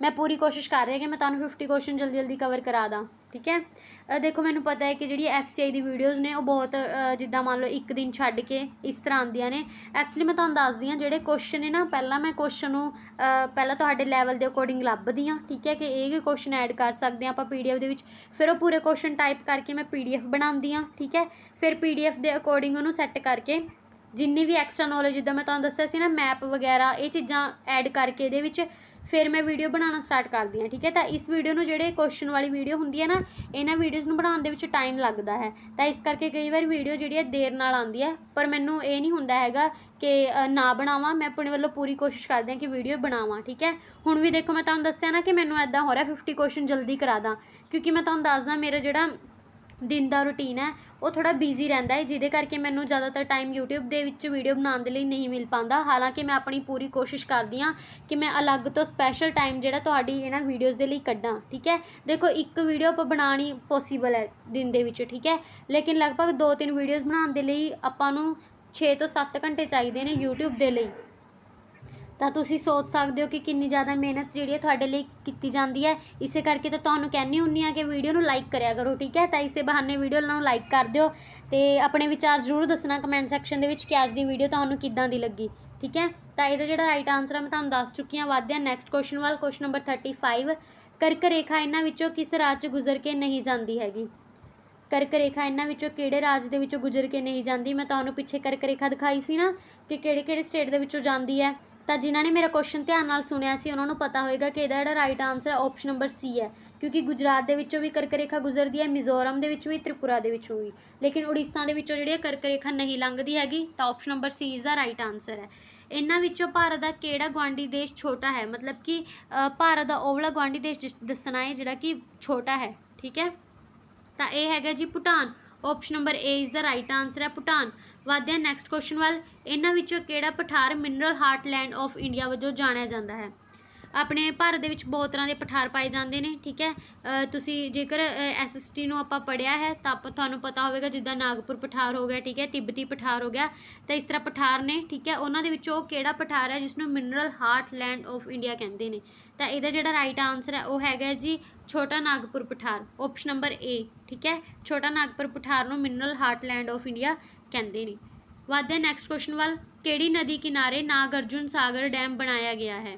ਮੈਂ ਪੂਰੀ ਕੋਸ਼ਿਸ਼ ਕਰ ਰਹੀ ਹਾਂ ਕਿ ਮੈਂ ਤੁਹਾਨੂੰ 50 ਕੁਐਸਚਨ ਜਲਦੀ ਜਲਦੀ ਕਵਰ ਕਰਾ ਦਾਂ ਠੀਕ ਹੈ ਦੇਖੋ ਮੈਨੂੰ ਪਤਾ ਹੈ ਕਿ ਜਿਹੜੀ ਐਫਸੀਆਈ ਦੀ ਵੀਡੀਓਜ਼ ਨੇ ਉਹ ਬਹੁਤ ਜਿੱਦਾਂ ਮੰਨ ਲਓ ਇੱਕ ਦਿਨ ਛੱਡ ਕੇ ਇਸ ਤਰ੍ਹਾਂ ਆਉਂਦੀਆਂ ਨੇ ਐਕਚੁਅਲੀ ਮੈਂ ਤੁਹਾਨੂੰ ਦੱਸਦੀ ਹਾਂ ਜਿਹੜੇ ਕੁਐਸਚਨ ਨੇ ਨਾ ਪਹਿਲਾਂ ਮੈਂ ਕੁਐਸਚਨ ਨੂੰ ਪਹਿਲਾਂ ਤੁਹਾਡੇ ਲੈਵਲ ਦੇ ਅਕੋਰਡਿੰਗ ਲੱਭਦੀ ਹਾਂ ਠੀਕ ਹੈ ਕਿ ਇਹ ਕੁਐਸਚਨ ਐਡ ਕਰ ਸਕਦੇ ਆਪਾਂ ਪੀਡੀਐਫ ਦੇ ਵਿੱਚ ਫਿਰ ਉਹ ਪੂਰੇ ਕੁਐਸਚਨ ਟਾਈਪ ਕਰਕੇ ਮੈਂ ਪੀਡੀਐਫ ਬਣਾਉਂਦੀ ਹਾਂ ਠੀਕ ਹੈ ਫਿਰ ਪੀਡੀਐਫ ਦੇ ਅਕੋਰਡਿੰਗ ਉਹਨੂੰ ਸੈੱਟ ਕਰਕੇ ਜਿੰਨੀ ਵੀ ਐਕਸਟਰਾ ਨੌਲੇਜ ਜਿੱਦਾਂ ਮੈਂ ਤੁਹਾਨੂੰ ਦੱਸਿਆ ਸੀ ਨਾ ਮੈਪ ਵਗੈਰਾ ਇਹ ਚੀਜ਼ਾਂ ਐਡ ਕਰਕੇ ਇਹਦੇ ਵਿੱਚ ਫਿਰ ਮੈਂ ਵੀਡੀਓ ਬਣਾਉਣਾ ਸਟਾਰਟ ਕਰਦੀ ਹਾਂ ਠੀਕ ਹੈ ਤਾਂ ਇਸ ਵੀਡੀਓ ਨੂੰ ਜਿਹੜੇ ਕੁਐਸਚਨ ਵਾਲੀ ਵੀਡੀਓ ਹੁੰਦੀ ਹੈ ਨਾ ਇਹਨਾਂ ਵੀਡੀਓਜ਼ ਨੂੰ ਬਣਾਉਣ ਦੇ ਵਿੱਚ ਟਾਈਮ ਲੱਗਦਾ ਹੈ ਤਾਂ ਇਸ ਕਰਕੇ ਕਈ ਵਾਰ ਵੀਡੀਓ ਜਿਹੜੀ ਹੈ ਦੇਰ ਨਾਲ ਆਉਂਦੀ ਹੈ ਪਰ ਮੈਨੂੰ ਇਹ ਨਹੀਂ ਹੁੰਦਾ ਹੈਗਾ ਕਿ ਨਾ ਬਣਾਵਾਂ ਮੈਂ ਆਪਣੇ ਵੱਲੋਂ ਪੂਰੀ ਕੋਸ਼ਿਸ਼ ਕਰਦੀ ਹਾਂ ਕਿ ਵੀਡੀਓ ਬਣਾਵਾਂ ਠੀਕ ਹੈ ਹੁਣ ਵੀ ਦੇਖੋ ਮੈਂ ਤੁਹਾਨੂੰ ਦੱਸਿਆ ਨਾ ਕਿ ਮੈਨੂੰ ਐਦਾਂ ਹੋ ਰਿਹਾ 50 ਕੁਐਸਚਨ ਜਲਦੀ ਕਰਾ ਦਾਂ ਕਿਉਂਕਿ ਮੈਂ ਤੁਹਾਨੂੰ ਦੱਸਦਾ ਮੇਰਾ ਜਿਹੜਾ ਦਿਨ ਦਾ ਰੁਟੀਨ ਹੈ ਉਹ ਥੋੜਾ ਬਿਜ਼ੀ ਰਹਿੰਦਾ ਹੈ ਜਿਹਦੇ ਕਰਕੇ ਮੈਨੂੰ ਜ਼ਿਆਦਾਤਰ ਟਾਈਮ YouTube ਦੇ ਵਿੱਚ ਵੀਡੀਓ ਬਣਾਉਣ ਦੇ ਲਈ ਨਹੀਂ ਮਿਲ ਪਾਉਂਦਾ ਹਾਲਾਂਕਿ ਮੈਂ ਆਪਣੀ ਪੂਰੀ ਕੋਸ਼ਿਸ਼ ਕਰਦੀ ਹਾਂ ਕਿ ਮੈਂ ਅਲੱਗ ਤੋਂ ਸਪੈਸ਼ਲ ਟਾਈਮ ਜਿਹੜਾ ਤੁਹਾਡੀ ਇਹਨਾਂ ਵੀਡੀਓਜ਼ ਦੇ ਲਈ ਕੱਢਾਂ ਠੀਕ ਹੈ ਦੇਖੋ ਇੱਕ ਵੀਡੀਓ ਆਪਾਂ ਬਣਾਣੀ ਪੋਸੀਬਲ ਹੈ ਦਿਨ ਦੇ ਵਿੱਚ ਠੀਕ ਹੈ ਲੇਕਿਨ ਲਗਭਗ 2-3 ਵੀਡੀਓਜ਼ ਬਣਾਉਣ ਦੇ ਲਈ ਆਪਾਂ ਨੂੰ 6 ਤੋਂ 7 ਘੰਟੇ ਚਾਹੀਦੇ ਨੇ YouTube ਦੇ ਲਈ ਤਾਂ ਤੁਸੀਂ ਸੋਚ ਸਕਦੇ ਹੋ ਕਿ ਕਿੰਨੀ ਜ਼ਿਆਦਾ ਮਿਹਨਤ ਜਿਹੜੀ ਹੈ ਤੁਹਾਡੇ ਲਈ ਕੀਤੀ ਜਾਂਦੀ ਹੈ ਇਸੇ ਕਰਕੇ ਤਾਂ ਤੁਹਾਨੂੰ ਕਹਿੰਨੀ ਹੁੰਨੀ ਆ ਕਿ ਵੀਡੀਓ ਨੂੰ ਲਾਈਕ ਕਰਿਆ ਕਰੋ ਠੀਕ ਹੈ ਤਾਂ ਇਸੇ ਬਹਾਨੇ ਵੀਡੀਓ ਨੂੰ ਲਾਈਕ ਕਰ ਦਿਓ ਤੇ ਆਪਣੇ ਵਿਚਾਰ ਜ਼ਰੂਰ ਦੱਸਣਾ ਕਮੈਂਟ ਸੈਕਸ਼ਨ ਦੇ ਵਿੱਚ ਕਿ ਅੱਜ ਦੀ ਵੀਡੀਓ ਤੁਹਾਨੂੰ ਕਿੱਦਾਂ ਦੀ ਲੱਗੀ ਠੀਕ ਹੈ ਤਾਂ ਇਹਦਾ ਜਿਹੜਾ ਰਾਈਟ ਆਨਸਰ ਹੈ ਮੈਂ ਤੁਹਾਨੂੰ ਦੱਸ ਚੁੱਕੀ ਹਾਂ ਵਾਧਿਆ ਨੈਕਸਟ ਕੁਐਸਚਨ ਵਾਲ ਕੁਐਸਚਨ ਨੰਬਰ 35 ਕਰਕ ਰੇਖਾ ਇਹਨਾਂ ਵਿੱਚੋਂ ਕਿਸ ਰਾਜ 'ਚ ਗੁਜ਼ਰ ਕੇ ਨਹੀਂ ਜਾਂਦੀ ਹੈਗੀ ਕਰਕ ਰੇਖਾ ਇਹਨਾਂ ਵਿੱਚੋਂ ਕਿਹੜੇ ਰਾਜ ਦੇ ਵਿੱਚੋਂ ਗੁਜ਼ਰ ਕੇ ਨਹੀਂ ਜਾਂਦੀ ਮੈਂ ਤੁਹਾਨੂੰ ਪਿੱਛੇ ਕਰਕ ਰੇਖਾ ਦਿਖਾਈ ਸੀ ਨਾ ਕਿ ਕਿਹੜੇ ਕਿਹੜੇ ਸਟੇਟ ਦੇ ਵਿੱਚੋਂ ਜਾਂਦੀ ਹੈ ਤਾਂ ਜਿਨ੍ਹਾਂ ਨੇ ਮੇਰਾ ਕੁਐਸਚਨ ਧਿਆਨ ਨਾਲ ਸੁਣਿਆ ਸੀ ਉਹਨਾਂ ਨੂੰ ਪਤਾ ਹੋਏਗਾ ਕਿ ਇਹਦਾ ਜਿਹੜਾ ਰਾਈਟ ਆਨਸਰ ਹੈ ਆਪਸ਼ਨ ਨੰਬਰ ਸੀ ਹੈ ਕਿਉਂਕਿ ਗੁਜਰਾਤ ਦੇ ਵਿੱਚੋਂ ਵੀ ਕਰਕ ਰੇਖਾ ਗੁਜ਼ਰਦੀ ਹੈ ਮਿਜ਼ੋਰਮ ਦੇ ਵਿੱਚ ਵੀ ਤ੍ਰਿਪੁਰਾ ਦੇ ਵਿੱਚੋਂ ਵੀ ਲੇਕਿਨ ਉੜੀਸਾ ਦੇ ਵਿੱਚੋਂ ਜਿਹੜੀ ਕਰਕ ਰੇਖਾ ਨਹੀਂ ਲੰਘਦੀ ਹੈਗੀ ਤਾਂ option number C is the right answer ਹੈ ਇਹਨਾਂ ਵਿੱਚੋਂ ਭਾਰਤ ਦਾ ਕਿਹੜਾ ਗਵਾਂਡੀ ਦੇਸ਼ ਛੋਟਾ ਹੈ ਮਤਲਬ ਕਿ ਭਾਰਤ ਦਾ ਉਹਲਾ ਗਵਾਂਡੀ ਦੇਸ਼ ਦੱਸਣਾ ਹੈ ਜਿਹੜਾ ਕਿ ਛੋਟਾ ਹੈ ਠੀਕ ਹੈ ਤਾਂ ਇਹ ਹੈਗਾ ਜੀ Bhutan option number A is the right answer ਹੈ ਭੂਟਾਨ ਵਾਧਿਆ ਨੈਕਸਟ ਕੁਐਸਚਨ ਵੱਲ ਇਹਨਾਂ ਵਿੱਚੋਂ ਕਿਹੜਾ ਪਠਾਰ ਮਿਨਰਲ ਹਾਰਟਲੈਂਡ ਆਫ ਇੰਡੀਆ ਵਜੋਂ ਜਾਣਿਆ ਜਾਂਦਾ ਹੈ ਆਪਣੇ ਭਾਰਤ ਦੇ ਵਿੱਚ ਬਹੁਤ ਤਰ੍ਹਾਂ ਦੇ ਪਠਾਰ ਪਾਏ ਜਾਂਦੇ ਨੇ ਠੀਕ ਹੈ ਤੁਸੀਂ ਜੇਕਰ ਐਸਐਸਟੀ ਨੂੰ ਆਪਾਂ ਪੜਿਆ ਹੈ ਤਾਂ ਆਪਾਂ ਤੁਹਾਨੂੰ ਪਤਾ ਹੋਵੇਗਾ ਜਿੱਦਾਂ ਨਾਗਪੁਰ ਪਠਾਰ ਹੋ ਗਿਆ ਠੀਕ ਹੈ ਤਿੱਬਤੀ ਪਠਾਰ ਹੋ ਗਿਆ ਤਾਂ ਇਸ ਤਰ੍ਹਾਂ ਪਠਾਰ ਨੇ ਠੀਕ ਹੈ ਉਹਨਾਂ ਦੇ ਵਿੱਚ ਉਹ ਕਿਹੜਾ ਪਠਾਰ ਹੈ ਜਿਸ ਨੂੰ ਮਿਨਰਲ ਹਾਰਟਲੈਂਡ ਆਫ ਇੰਡੀਆ ਕਹਿੰਦੇ ਨੇ ਤਾਂ ਇਹਦਾ ਜਿਹੜਾ ਰਾਈਟ ਆਨਸਰ ਹੈ ਉਹ ਹੈਗਾ ਜੀ ਛੋਟਾ ਨਾਗਪੁਰ ਪਠਾਰ ਆਪਸ਼ਨ ਨੰਬਰ ਏ ਠੀਕ ਹੈ ਛੋਟਾ ਨਾਗਪੁਰ ਪਠਾਰ ਨੂੰ ਮਿਨਰਲ ਹਾਰਟਲੈਂਡ ਆਫ ਇੰਡੀਆ ਕਹਿੰਦੇ ਨੇ ਵਾਦੇ ਨੈਕਸਟ ਕੁਐਸਚਨ ਵੱਲ ਕਿਹੜੀ ਨਦੀ ਕਿਨਾਰੇ ਨਾਗਰਜੁਨ ਸਾਗਰ ਡੈਮ ਬਣਾਇਆ ਗਿਆ ਹੈ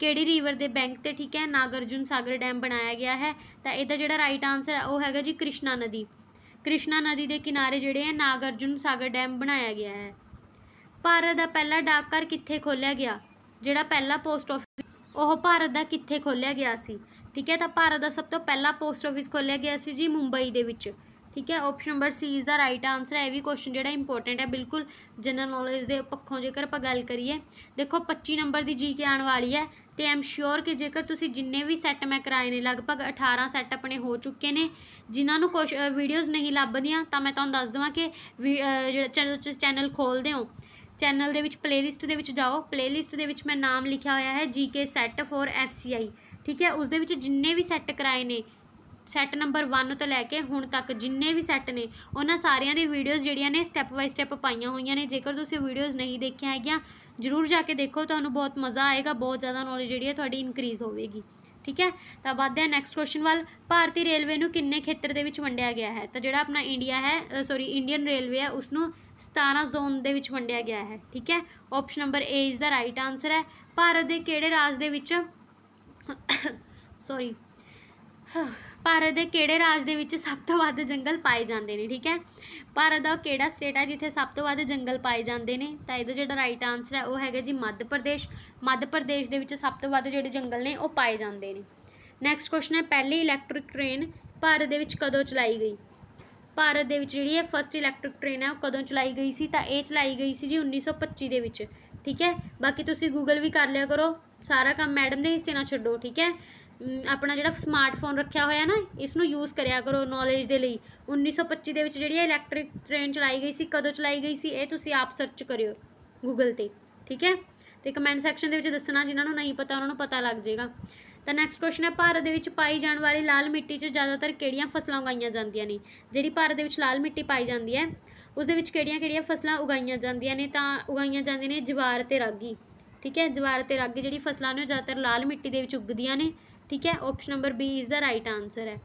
ਕਿਹੜੀ ਰਿਵਰ ਦੇ ਬੈਂਕ ਤੇ ਠੀਕ ਹੈ ਨਾਗਰਜੁਨ ਸਾਗਰ ਡੈਮ ਬਣਾਇਆ ਗਿਆ ਹੈ ਤਾਂ ਇਹਦਾ ਜਿਹੜਾ ਰਾਈਟ ਆਨਸਰ ਹੈ ਉਹ ਹੈਗਾ ਜੀ ਕ੍ਰਿਸ਼ਨਾ ਨਦੀ ਕ੍ਰਿਸ਼ਨਾ ਨਦੀ ਦੇ ਕਿਨਾਰੇ ਜਿਹੜੇ ਹੈ ਨਾਗਰਜੁਨ ਸਾਗਰ ਡੈਮ ਬਣਾਇਆ ਗਿਆ ਹੈ ਭਾਰਤ ਦਾ ਪਹਿਲਾ ਡਾਕਘਰ ਕਿੱਥੇ ਖੋਲ੍ਹਿਆ ਗਿਆ ਜਿਹੜਾ ਪਹਿਲਾ ਪੋਸਟ ਆਫਿਸ ਉਹ ਭਾਰਤ ਦਾ ਕਿੱਥੇ ਖੋਲ੍ਹਿਆ ਗਿਆ ਸੀ ਠੀਕ ਹੈ ਤਾਂ ਭਾਰਤ ਦਾ ਸਭ ਤੋਂ ਪਹਿਲਾ ਪੋਸਟ ਆਫਿਸ ਖੋਲ੍ਹਿਆ ਗਿਆ ਸੀ ਜੀ ਮੁੰਬਈ ਦੇ ਵਿੱਚ ਠੀਕ ਹੈ option number C is the right answer ਹੈ ਇਹ ਵੀ ਕੁਐਸਚਨ ਜਿਹੜਾ ਇੰਪੋਰਟੈਂਟ ਹੈ ਬਿਲਕੁਲ ਜਨਰਲ ਨੌਲੇਜ ਦੇ ਪੱਖੋਂ ਜੇਕਰ ਆਪਾਂ ਗੱਲ ਕਰੀਏ ਦੇਖੋ 25 ਨੰਬਰ ਦੀ ਜੀ ਕੇ ਆਉਣ ਵਾਲੀ ਹੈ ਤੇ ਆਮ ਸ਼ੋਰ ਕਿ ਜੇਕਰ ਤੁਸੀਂ ਜਿੰਨੇ ਵੀ ਸੈੱਟ ਮੈਂ ਕਰਾਏ ਨੇ ਲਗਭਗ 18 ਸੈੱਟ ਆਪਣੇ ਹੋ ਚੁੱਕੇ ਨੇ ਜਿਨ੍ਹਾਂ ਨੂੰ ਕੁਝ ਵੀਡੀਓਜ਼ ਨਹੀਂ ਲੱਭਦੀਆਂ ਤਾਂ ਮੈਂ ਤੁਹਾਨੂੰ ਦੱਸ ਦਵਾਂ ਕਿ ਜਿਹੜਾ ਚੈਨਲ ਖੋਲਦੇ ਹੋ ਚੈਨਲ ਦੇ ਵਿੱਚ ਪਲੇਲਿਸਟ ਦੇ ਵਿੱਚ ਜਾਓ ਪਲੇਲਿਸਟ ਦੇ ਵਿੱਚ ਮੈਂ ਨਾਮ ਲਿਖਿਆ ਹੋਇਆ ਹੈ ਜੀਕੇ ਸੈੱਟ ਫੋਰ ਐਫਸੀਆਈ ਠੀਕ ਹੈ ਉਸ ਦੇ ਵਿੱਚ ਜਿੰਨੇ ਵੀ ਸੈੱਟ ਕਰਾਏ ਨੇ ਸੈੱਟ ਨੰਬਰ 1 ਤੋਂ ਲੈ ਕੇ ਹੁਣ ਤੱਕ ਜਿੰਨੇ ਵੀ ਸੈੱਟ ਨੇ ਉਹਨਾਂ ਸਾਰਿਆਂ ਦੀ ਵੀਡੀਓਜ਼ ਜਿਹੜੀਆਂ ਨੇ ਸਟੈਪ ਬਾਈ ਸਟੈਪ ਪਾਈਆਂ ਹੋਈਆਂ ਨੇ ਜੇਕਰ ਤੁਸੀਂ ਵੀਡੀਓਜ਼ ਨਹੀਂ ਦੇਖਿਆ ਹੈਗੀਆਂ ਜਰੂਰ ਜਾ ਕੇ ਦੇਖੋ ਤੁਹਾਨੂੰ ਬਹੁਤ ਮਜ਼ਾ ਆਏਗਾ ਬਹੁਤ ਜ਼ਿਆਦਾ ਨੌਲੇਜ ਜਿਹੜੀ ਹੈ ਤੁਹਾਡੀ ਇਨਕਰੀਜ਼ ਹੋਵੇਗੀ ਠੀਕ ਹੈ ਤਾਂ ਵੱਧਦੇ ਆ ਨੈਕਸਟ ਕੁਐਸਚਨ ਵੱਲ ਭਾਰਤੀ ਰੇਲਵੇ ਨੂੰ ਕਿੰਨੇ ਖੇਤਰ ਦੇ ਵਿੱਚ ਵੰਡਿਆ ਗਿਆ ਹੈ ਤਾਂ ਜਿਹੜਾ ਆਪਣਾ ਇੰਡੀਆ ਹੈ ਸੌਰੀ ਇੰਡੀਅਨ ਰੇਲਵੇ ਹੈ ਉਸ ਨੂੰ 17 ਜ਼ੋਨ ਦੇ ਵਿੱਚ ਵੰਡਿਆ ਗਿਆ ਹੈ ਠੀਕ ਹੈ option number A is the right answer ਹੈ ਭਾਰਤ ਦੇ ਕਿਹੜੇ ਰਾਜ ਦੇ ਵਿੱਚ ਸੌਰੀ ਭਾਰਤ ਦੇ ਕਿਹੜੇ ਰਾਜ ਦੇ ਵਿੱਚ ਸਭ ਤੋਂ ਵੱਧ ਜੰਗਲ ਪਾਏ ਜਾਂਦੇ ਨੇ ਠੀਕ ਹੈ ਭਾਰਤ ਦਾ ਕਿਹੜਾ ਸਟੇਟ ਹੈ ਜਿੱਥੇ ਸਭ ਤੋਂ ਵੱਧ ਜੰਗਲ ਪਾਏ ਜਾਂਦੇ ਨੇ ਤਾਂ ਇਹਦਾ ਜਿਹੜਾ ਰਾਈਟ ਆਨਸਰ ਹੈ ਉਹ ਹੈਗਾ ਜੀ ਮੱਧ ਪ੍ਰਦੇਸ਼ ਮੱਧ ਪ੍ਰਦੇਸ਼ ਦੇ ਵਿੱਚ ਸਭ ਤੋਂ ਵੱਧ ਜਿਹੜੇ ਜੰਗਲ ਨੇ ਉਹ ਪਾਏ ਜਾਂਦੇ ਨੇ ਨੈਕਸਟ ਕੁਐਸਚਨ ਹੈ ਪਹਿਲੀ ਇਲੈਕਟ੍ਰਿਕ ਟ੍ਰੇਨ ਭਾਰਤ ਦੇ ਵਿੱਚ ਕਦੋਂ ਚਲਾਈ ਗਈ ਭਾਰਤ ਦੇ ਵਿੱਚ ਜਿਹੜੀ ਹੈ ਫਰਸਟ ਇਲੈਕਟ੍ਰਿਕ ਟ੍ਰੇਨ ਹੈ ਉਹ ਕਦੋਂ ਚਲਾਈ ਗਈ ਸੀ ਤਾਂ ਇਹ ਚਲਾਈ ਗਈ ਸੀ ਜੀ 1925 ਦੇ ਵਿੱਚ ਠੀਕ ਹੈ ਬਾਕੀ ਤੁਸੀਂ ਗੂਗਲ ਵੀ ਕਰ ਲਿਆ ਕਰੋ ਸਾਰਾ ਕੰਮ ਮੈਡਮ ਦੇ ਹਿੱਸੇ ਨਾਲ ਛੱਡੋ ਠੀਕ ਹੈ ਆਪਣਾ ਜਿਹੜਾ ਸਮਾਰਟਫੋਨ ਰੱਖਿਆ ਹੋਇਆ ਨਾ ਇਸ ਨੂੰ ਯੂਜ਼ ਕਰਿਆ ਕਰੋ ਨੌਲੇਜ ਦੇ ਲਈ 1925 ਦੇ ਵਿੱਚ ਜਿਹੜੀ ਇਲੈਕਟ੍ਰਿਕ ਟ੍ਰੇਨ ਚਲਾਈ ਗਈ ਸੀ ਕਦੋਂ ਚਲਾਈ ਗਈ ਸੀ ਇਹ ਤੁਸੀਂ ਆਪ ਸਰਚ ਕਰਿਓ ਗੂਗਲ ਤੇ ਠੀਕ ਹੈ ਤੇ ਕਮੈਂਟ ਸੈਕਸ਼ਨ ਦੇ ਵਿੱਚ ਦੱਸਣਾ ਜਿਨ੍ਹਾਂ ਨੂੰ ਨਹੀਂ ਪਤਾ ਉਹਨਾਂ ਨੂੰ ਪਤਾ ਲੱਗ ਜਾਏਗਾ ਤਾਂ ਨੈਕਸਟ ਕੁਐਸਚਨ ਹੈ ਭਾਰਤ ਦੇ ਵਿੱਚ ਪਾਈ ਜਾਣ ਵਾਲੀ ਲਾਲ ਮਿੱਟੀ 'ਚ ਜ਼ਿਆਦਾਤਰ ਕਿਹੜੀਆਂ ਫਸਲਾਂ ਉਗਾਈਆਂ ਜਾਂਦੀਆਂ ਨੇ ਜਿਹੜੀ ਭਾਰਤ ਦੇ ਵਿੱਚ ਲਾਲ ਮਿੱਟੀ ਪਾਈ ਜਾਂਦੀ ਹੈ ਉਸ ਦੇ ਵਿੱਚ ਕਿਹੜੀਆਂ-ਕਿਹੜੀਆਂ ਫਸਲਾਂ ਉਗਾਈਆਂ ਜਾਂਦੀਆਂ ਨੇ ਤਾਂ ਉਗਾਈਆਂ ਜਾਂਦੀਆਂ ਨੇ ਜਵਾਰ ਤੇ ਰਾਗੀ ਠੀਕ ਹੈ ਜਵਾਰ ਤੇ ਰਾਗੀ ਜਿਹੜੀ ਫਸਲਾਂ ਨੇ ਜ਼ਿਆਦਾਤਰ ਲਾਲ ਮਿੱਟੀ ਦੇ ਵਿੱਚ ਉੱਗਦੀਆਂ ਨੇ ਠੀਕ ਹੈ option number B is the right answer ਹੈ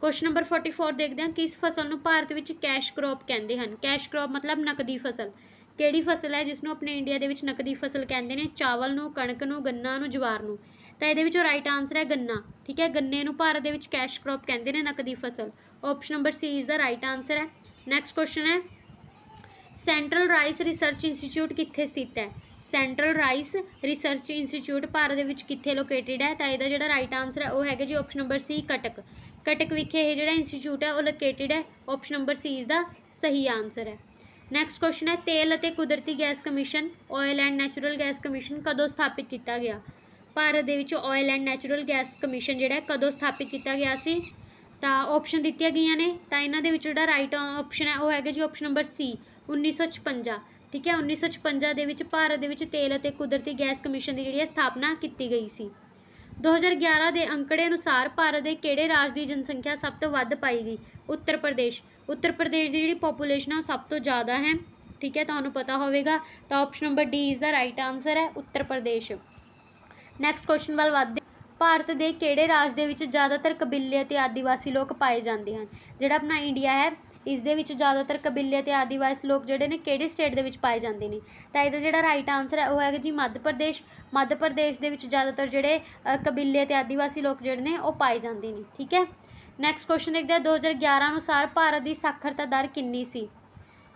ਕੁਐਸਚਨ ਨੰਬਰ 44 ਦੇਖਦੇ ਹਾਂ ਕਿਸ ਫਸਲ ਨੂੰ ਭਾਰਤ ਵਿੱਚ ਕੈਸ਼ ਕ੍ਰੌਪ ਕਹਿੰਦੇ ਹਨ ਕੈਸ਼ ਕ੍ਰੌਪ ਮਤਲਬ ਨਕਦੀ ਫਸਲ ਕਿਹੜੀ ਫਸਲ ਹੈ ਜਿਸ ਨੂੰ ਆਪਣੇ ਇੰਡੀਆ ਦੇ ਵਿੱਚ ਨਕਦੀ ਫਸਲ ਕਹਿੰਦੇ ਨੇ ਚਾਵਲ ਨੂੰ ਕਣਕ ਨੂੰ ਗੰਨਾ ਨੂੰ ਜਵਾਰ ਨੂੰ ਤਾਂ ਇਹਦੇ ਵਿੱਚੋਂ ਰਾਈਟ ਆਨਸਰ ਹੈ ਗੰਨਾ ਠੀਕ ਹੈ ਗੰਨੇ ਨੂੰ ਭਾਰਤ ਦੇ ਵਿੱਚ ਕੈਸ਼ ਕ੍ਰੌਪ ਕਹਿੰਦੇ ਨੇ ਨਕਦੀ ਫਸਲ option number C is the right answer ਹੈ ਨੈਕਸਟ ਕੁਐਸਚਨ ਹੈ ਸੈਂਟਰਲ ਰਾਈਸ ਰਿਸਰਚ ਇੰਸਟੀਚਿਊਟ ਕਿੱਥੇ ਸਥਿਤ ਹੈ central rice research institute Bharat ਦੇ ਵਿੱਚ ਕਿੱਥੇ ਲੋਕੇਟਿਡ ਹੈ ਤਾਂ ਇਹਦਾ ਜਿਹੜਾ ਰਾਈਟ ਆਨਸਰ ਹੈ ਉਹ ਹੈਗਾ ਜੀ option number C Cuttack Cuttack ਵਿਖੇ ਇਹ ਜਿਹੜਾ ਇੰਸਟੀਚਿਊਟ ਹੈ ਉਹ ਲੋਕੇਟਿਡ ਹੈ ਆਪਸ਼ਨ ਨੰਬਰ ਸੀ ਇਸ ਦਾ ਸਹੀ ਆਨਸਰ ਹੈ ਨੈਕਸਟ ਕੁਐਸਚਨ ਹੈ ਤੇਲ ਅਤੇ ਕੁਦਰਤੀ gas commission oil and natural gas commission ਕਦੋਂ ਸਥਾਪਿਤ ਕੀਤਾ ਗਿਆ ਭਾਰਤ ਦੇ ਵਿੱਚ oil and natural gas commission ਜਿਹੜਾ ਕਦੋਂ ਸਥਾਪਿਤ ਕੀਤਾ ਗਿਆ ਸੀ ਤਾਂ ਆਪਸ਼ਨ ਦਿੱਤੀਆਂ ਗਈਆਂ ਨੇ ਤਾਂ ਇਹਨਾਂ ਦੇ ਵਿੱਚ ਜਿਹੜਾ ਰਾਈਟ ਆਪਸ਼ਨ ਹੈ ਉਹ ਹੈਗਾ ਜੀ ਆਪਸ਼ਨ ਨੰਬਰ ਸੀ 1956 ਠੀਕ ਹੈ 1956 ਦੇ ਵਿੱਚ ਭਾਰਤ ਦੇ ਵਿੱਚ ਤੇਲ ਅਤੇ ਕੁਦਰਤੀ ਗੈਸ ਕਮਿਸ਼ਨ ਦੀ ਜਿਹੜੀ ਹੈ ਸਥਾਪਨਾ ਕੀਤੀ ਗਈ ਸੀ 2011 ਦੇ ਅੰਕੜੇ ਅਨੁਸਾਰ ਭਾਰਤ ਦੇ ਕਿਹੜੇ ਰਾਜ ਦੀ ਜਨਸੰਖਿਆ ਸਭ ਤੋਂ ਵੱਧ ਪਾਈ ਗਈ ਉੱਤਰ ਪ੍ਰਦੇਸ਼ ਉੱਤਰ ਪ੍ਰਦੇਸ਼ ਦੀ ਜਿਹੜੀ ਪੋਪੂਲੇਸ਼ਨ ਆ ਸਭ ਤੋਂ ਜ਼ਿਆਦਾ ਹੈ ਠੀਕ ਹੈ ਤੁਹਾਨੂੰ ਪਤਾ ਹੋਵੇਗਾ ਤਾਂ option number D is the right answer ਹੈ ਉੱਤਰ ਪ੍ਰਦੇਸ਼ ਨੈਕਸਟ ਕੁਐਸਚਨ ਵੱਲ ਵਧਦੇ ਭਾਰਤ ਦੇ ਕਿਹੜੇ ਰਾਜ ਦੇ ਵਿੱਚ ਜ਼ਿਆਦਾਤਰ ਕਬੀਲੇ ਅਤੇ ਆਦੀਵਾਸੀ ਲੋਕ ਪਾਏ ਜਾਂਦੇ ਹਨ ਜਿਹੜਾ ਆਪਣਾ ਇੰਡੀਆ ਹੈ ਇਸ ਦੇ ਵਿੱਚ ਜ਼ਿਆਦਾਤਰ ਕਬੀਲੇ ਤੇ ਆਦੀਵਾਸੀ ਲੋਕ ਜਿਹੜੇ ਨੇ ਕਿਹੜੇ ਸਟੇਟ ਦੇ ਵਿੱਚ ਪਾਏ ਜਾਂਦੇ ਨੇ ਤਾਂ ਇਹਦਾ ਜਿਹੜਾ ਰਾਈਟ ਆਨਸਰ ਹੈ ਉਹ ਹੈਗਾ ਜੀ ਮੱਧ ਪ੍ਰਦੇਸ਼ ਮੱਧ ਪ੍ਰਦੇਸ਼ ਦੇ ਵਿੱਚ ਜ਼ਿਆਦਾਤਰ ਜਿਹੜੇ ਕਬੀਲੇ ਤੇ ਆਦੀਵਾਸੀ ਲੋਕ ਜਿਹੜੇ ਨੇ ਉਹ ਪਾਏ ਜਾਂਦੇ ਨੇ ਠੀਕ ਹੈ ਨੈਕਸਟ ਕੁਐਸਚਨ ਦੇਖਦੇ ਆ 2011 ਅਨੁਸਾਰ ਭਾਰਤ ਦੀ ਸਾਖਰਤਾ ਦਰ ਕਿੰਨੀ ਸੀ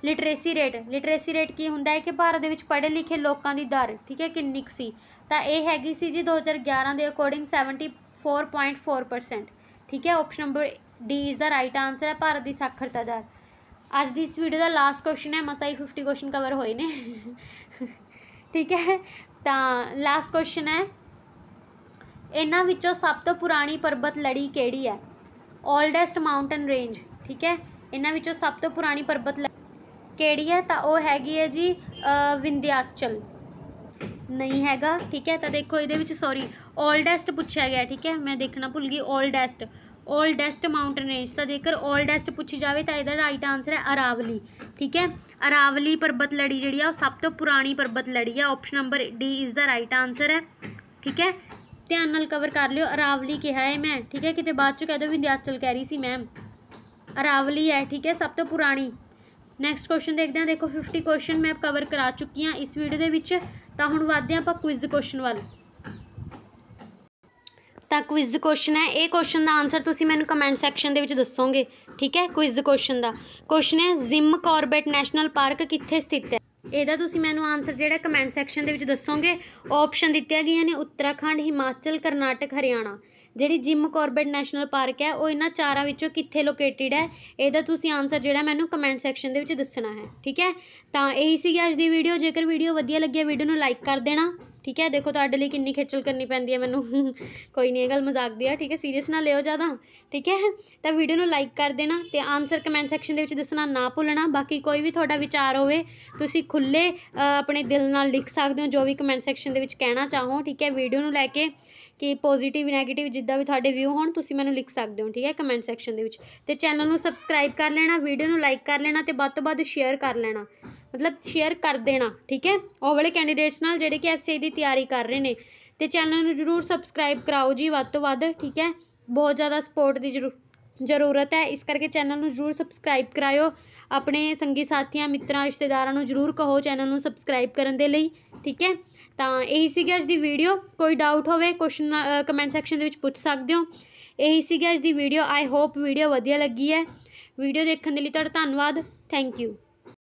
ਲਿਟਰੇਸੀ ਰੇਟ ਲਿਟਰੇਸੀ ਰੇਟ ਕੀ ਹੁੰਦਾ ਹੈ ਕਿ ਭਾਰਤ ਦੇ ਵਿੱਚ ਪੜ੍ਹੇ ਲਿਖੇ ਲੋਕਾਂ ਦੀ ਦਰ ਠੀਕ ਹੈ ਕਿੰਨੀ ਸੀ ਤਾਂ ਇਹ ਹੈਗੀ ਸੀ ਜੀ 2011 ਦੇ ਅਕੋਰਡਿੰਗ 74.4% ਠੀਕ ਹੈ option number D is the right answer ਹੈ ਭਾਰਤ ਦੀ ਸਾਖਰਤਾ ਦਰ ਅੱਜ ਦੀ ਇਸ ਵੀਡੀਓ ਦਾ ਲਾਸਟ ਕੁਐਸਚਨ ਹੈ ਮਸਾਈ 50 ਕੁਐਸਚਨ ਕਵਰ ਹੋਏ ਨੇ ਠੀਕ ਹੈ ਤਾਂ ਲਾਸਟ ਕੁਐਸਚਨ ਹੈ ਇਹਨਾਂ ਵਿੱਚੋਂ ਸਭ ਤੋਂ ਪੁਰਾਣੀ ਪਰਬਤ ਲੜੀ ਕਿਹੜੀ ਹੈ 올ਡੈਸਟ ਮਾਊਂਟਨ ਰੇਂਜ ਠੀਕ ਹੈ ਇਹਨਾਂ ਵਿੱਚੋਂ ਸਭ ਤੋਂ ਪੁਰਾਣੀ ਪਰਬਤ ਕਿਹੜੀ ਹੈ ਤਾਂ ਉਹ ਹੈਗੀ ਹੈ ਜੀ ਵਿੰਧਿਆਚਲ ਨਹੀਂ ਹੈਗਾ ਠੀਕ ਹੈ ਤਾਂ ਦੇਖੋ ਇਹਦੇ ਵਿੱਚ ਸੌਰੀ 올ਡੈਸਟ ਪੁੱਛਿਆ ਗਿਆ ਠੀਕ ਹੈ ਮੈਂ ਦੇਖਣਾ ਭੁੱਲ ਗਈ 올ਡੈਸਟ ਓਲਡੈਸਟ ਮਾਊਂਟਨ ਰੇਂਜ ਤਾਂ ਜੇਕਰ ਓਲਡੈਸਟ ਪੁੱਛੀ ਜਾਵੇ ਤਾਂ ਇਹਦਾ ਰਾਈਟ ਆਨਸਰ ਹੈ ਅਰਾਵਲੀ ਠੀਕ ਹੈ ਅਰਾਵਲੀ ਪਰਬਤ ਲੜੀ ਜਿਹੜੀ ਆ ਉਹ ਸਭ ਤੋਂ ਪੁਰਾਣੀ ਪਰਬਤ ਲੜੀ ਆ option number D is the right answer ਹੈ ਠੀਕ ਹੈ ਧਿਆਨ ਨਾਲ ਕਵਰ ਕਰ ਲਿਓ ਅਰਾਵਲੀ ਕਿਹਾ ਹੈ ਮੈਂ ਠੀਕ ਹੈ ਕਿਤੇ ਬਾਅਦ ਚ ਕਹਿ ਦੋ ਵਿੰਧਿਆਚਲ ਕਹਿ ਰਹੀ ਸੀ ਮੈਮ ਅਰਾਵਲੀ ਹੈ ਠੀਕ ਹੈ ਸਭ ਤੋਂ ਪੁਰਾਣੀ ਨੈਕਸਟ ਕੁਐਸਚਨ ਦੇਖਦੇ ਹਾਂ ਦੇਖੋ 50 ਕੁਐਸਚਨ ਮੈਂ ਕਵਰ ਕਰਾ ਚੁੱਕੀ ਹਾਂ ਇਸ ਵੀਡੀਓ ਦੇ ਵਿੱਚ ਤਾਂ ਹੁਣ ਵਾਧਦੇ ਆਪਾਂ ਕੁਇਜ਼ ਕੁਐਸਚਨ ਵੱਲ ਤਾਂ ਕੁਇਜ਼ ਕੁਐਸਚਨ ਹੈ ਇਹ ਕੁਐਸਚਨ ਦਾ ਆਨਸਰ ਤੁਸੀਂ ਮੈਨੂੰ ਕਮੈਂਟ ਸੈਕਸ਼ਨ ਦੇ ਵਿੱਚ ਦੱਸੋਗੇ ਠੀਕ ਹੈ ਕੁਇਜ਼ ਕੁਐਸਚਨ ਦਾ ਕੁਐਸਚਨ ਹੈ ਜ਼ਿਮ ਕਾਰਬੇਟ ਨੈਸ਼ਨਲ ਪਾਰਕ ਕਿੱਥੇ ਸਥਿਤ ਹੈ ਇਹਦਾ ਤੁਸੀਂ ਮੈਨੂੰ ਆਨਸਰ ਜਿਹੜਾ ਕਮੈਂਟ ਸੈਕਸ਼ਨ ਦੇ ਵਿੱਚ ਦੱਸੋਗੇ ਆਪਸ਼ਨ ਦਿੱਤੀਆਂ ਗਈਆਂ ਨੇ ਉੱਤਰਾਖੰਡ ਹਿਮਾਚਲ ਕਰਨਾਟਕ ਹਰਿਆਣਾ ਜਿਹੜੀ ਜਿਮ ਕਾਰਬੇਟ ਨੈਸ਼ਨਲ ਪਾਰਕ ਹੈ ਉਹ ਇਹਨਾਂ ਚਾਰਾਂ ਵਿੱਚੋਂ ਕਿੱਥੇ ਲੋਕੇਟਿਡ ਹੈ ਇਹਦਾ ਤੁਸੀਂ ਆਨਸਰ ਜਿਹੜਾ ਮੈਨੂੰ ਕਮੈਂਟ ਸੈਕਸ਼ਨ ਦੇ ਵਿੱਚ ਦੱਸਣਾ ਹੈ ਠੀਕ ਹੈ ਤਾਂ ਇਹੀ ਸੀਗੀ ਅੱਜ ਦੀ ਵੀਡੀਓ ਜੇਕਰ ਵੀਡੀਓ ਵਧੀਆ ਲੱਗਿਆ ਵੀਡੀਓ ਨੂੰ ਲਾਈਕ ਕਰ ਦੇਣਾ ਠੀਕ ਹੈ ਦੇਖੋ ਤੁਹਾਡੇ ਲਈ ਕਿੰਨੀ ਖੇਚਲ ਕਰਨੀ ਪੈਂਦੀ ਹੈ ਮੈਨੂੰ ਕੋਈ ਨਹੀਂ ਇਹ ਗੱਲ ਮਜ਼ਾਕ ਦੀ ਆ ਠੀਕ ਹੈ ਸੀਰੀਅਸ ਨਾ ਲਿਓ ਜ਼ਿਆਦਾ ਠੀਕ ਹੈ ਤਾਂ ਵੀਡੀਓ ਨੂੰ ਲਾਈਕ ਕਰ ਦੇਣਾ ਤੇ ਆਨਸਰ ਕਮੈਂਟ ਸੈਕਸ਼ਨ ਦੇ ਵਿੱਚ ਦੱਸਣਾ ਨਾ ਭੁੱਲਣਾ ਬਾਕੀ ਕੋਈ ਵੀ ਤੁਹਾਡਾ ਵਿਚਾਰ ਹੋਵੇ ਤੁਸੀਂ ਖੁੱਲੇ ਆਪਣੇ ਦਿਲ ਨਾਲ ਲਿਖ ਸਕਦੇ ਹੋ ਜੋ ਵੀ ਕਮੈਂਟ ਸੈਕਸ਼ਨ ਦੇ ਵਿੱਚ ਕਹਿਣਾ ਚਾਹੋ ਠੀਕ ਹੈ ਵੀਡੀਓ ਨੂੰ ਲੈ ਕੇ ਕਿ ਪੋਜ਼ਿਟਿਵ ਨੈਗੇਟਿਵ ਜਿੱਦਾਂ ਵੀ ਤੁਹਾਡੇ ਵਿਊ ਹੋਣ ਤੁਸੀਂ ਮੈਨੂੰ ਲਿਖ ਸਕਦੇ ਹੋ ਠੀਕ ਹੈ ਕਮੈਂਟ ਸੈਕਸ਼ਨ ਦੇ ਵਿੱਚ ਤੇ ਚੈਨਲ ਨੂੰ ਸਬਸਕ੍ਰਾਈਬ ਕਰ ਲੈਣਾ ਵੀਡੀਓ ਨੂੰ ਲਾਈਕ ਕਰ ਲੈਣਾ ਤੇ ਵੱਧ ਤੋਂ ਵੱਧ ਸ਼ੇਅਰ ਕਰ ਲੈਣਾ ਮਤਲਬ ਸ਼ੇਅਰ ਕਰ ਦੇਣਾ ਠੀਕ ਹੈ ਉਹ ਵਾਲੇ ਕੈਂਡੀਡੇਟਸ ਨਾਲ ਜਿਹੜੇ ਕਿ ਐਫਸੀ ਦੀ ਤਿਆਰੀ ਕਰ ਰਹੇ ਨੇ ਤੇ ਚੈਨਲ ਨੂੰ ਜਰੂਰ ਸਬਸਕ੍ਰਾਈਬ ਕਰਾਓ ਜੀ ਵੱਧ ਤੋਂ ਵੱਧ ਠੀਕ ਹੈ ਬਹੁਤ ਜ਼ਿਆਦਾ ਸਪੋਰਟ ਦੀ ਜ਼ਰੂਰਤ ਹੈ ਇਸ ਕਰਕੇ ਚੈਨਲ ਨੂੰ ਜਰੂਰ ਸਬਸਕ੍ਰਾਈਬ ਕਰਾਇਓ ਆਪਣੇ ਸੰਗੀ ਸਾਥੀਆਂ ਮਿੱਤਰਾਂ ਰਿਸ਼ਤੇਦਾਰਾਂ ਨੂੰ ਜਰੂਰ ਕਹੋ ਚੈਨਲ ਨੂੰ ਸਬਸਕ੍ਰਾਈਬ ਕਰਨ ਦੇ ਲਈ ਠੀਕ ਹੈ ਤਾਂ ਇਹੀ ਸੀਗੀ ਅੱਜ ਦੀ ਵੀਡੀਓ ਕੋਈ ਡਾਊਟ ਹੋਵੇ ਕੁਐਸਚਨ ਕਮੈਂਟ ਸੈਕਸ਼ਨ ਦੇ ਵਿੱਚ ਪੁੱਛ ਸਕਦੇ ਹੋ ਇਹੀ ਸੀਗੀ ਅੱਜ ਦੀ ਵੀਡੀਓ ਆਈ ਹੋਪ ਵੀਡੀਓ ਵਧੀਆ ਲੱਗੀ ਹੈ ਵੀਡੀਓ ਦੇਖਣ ਦੇ ਲਈ ਤੁਹਾਡਾ ਧੰਨਵਾਦ ਥੈਂਕ ਯੂ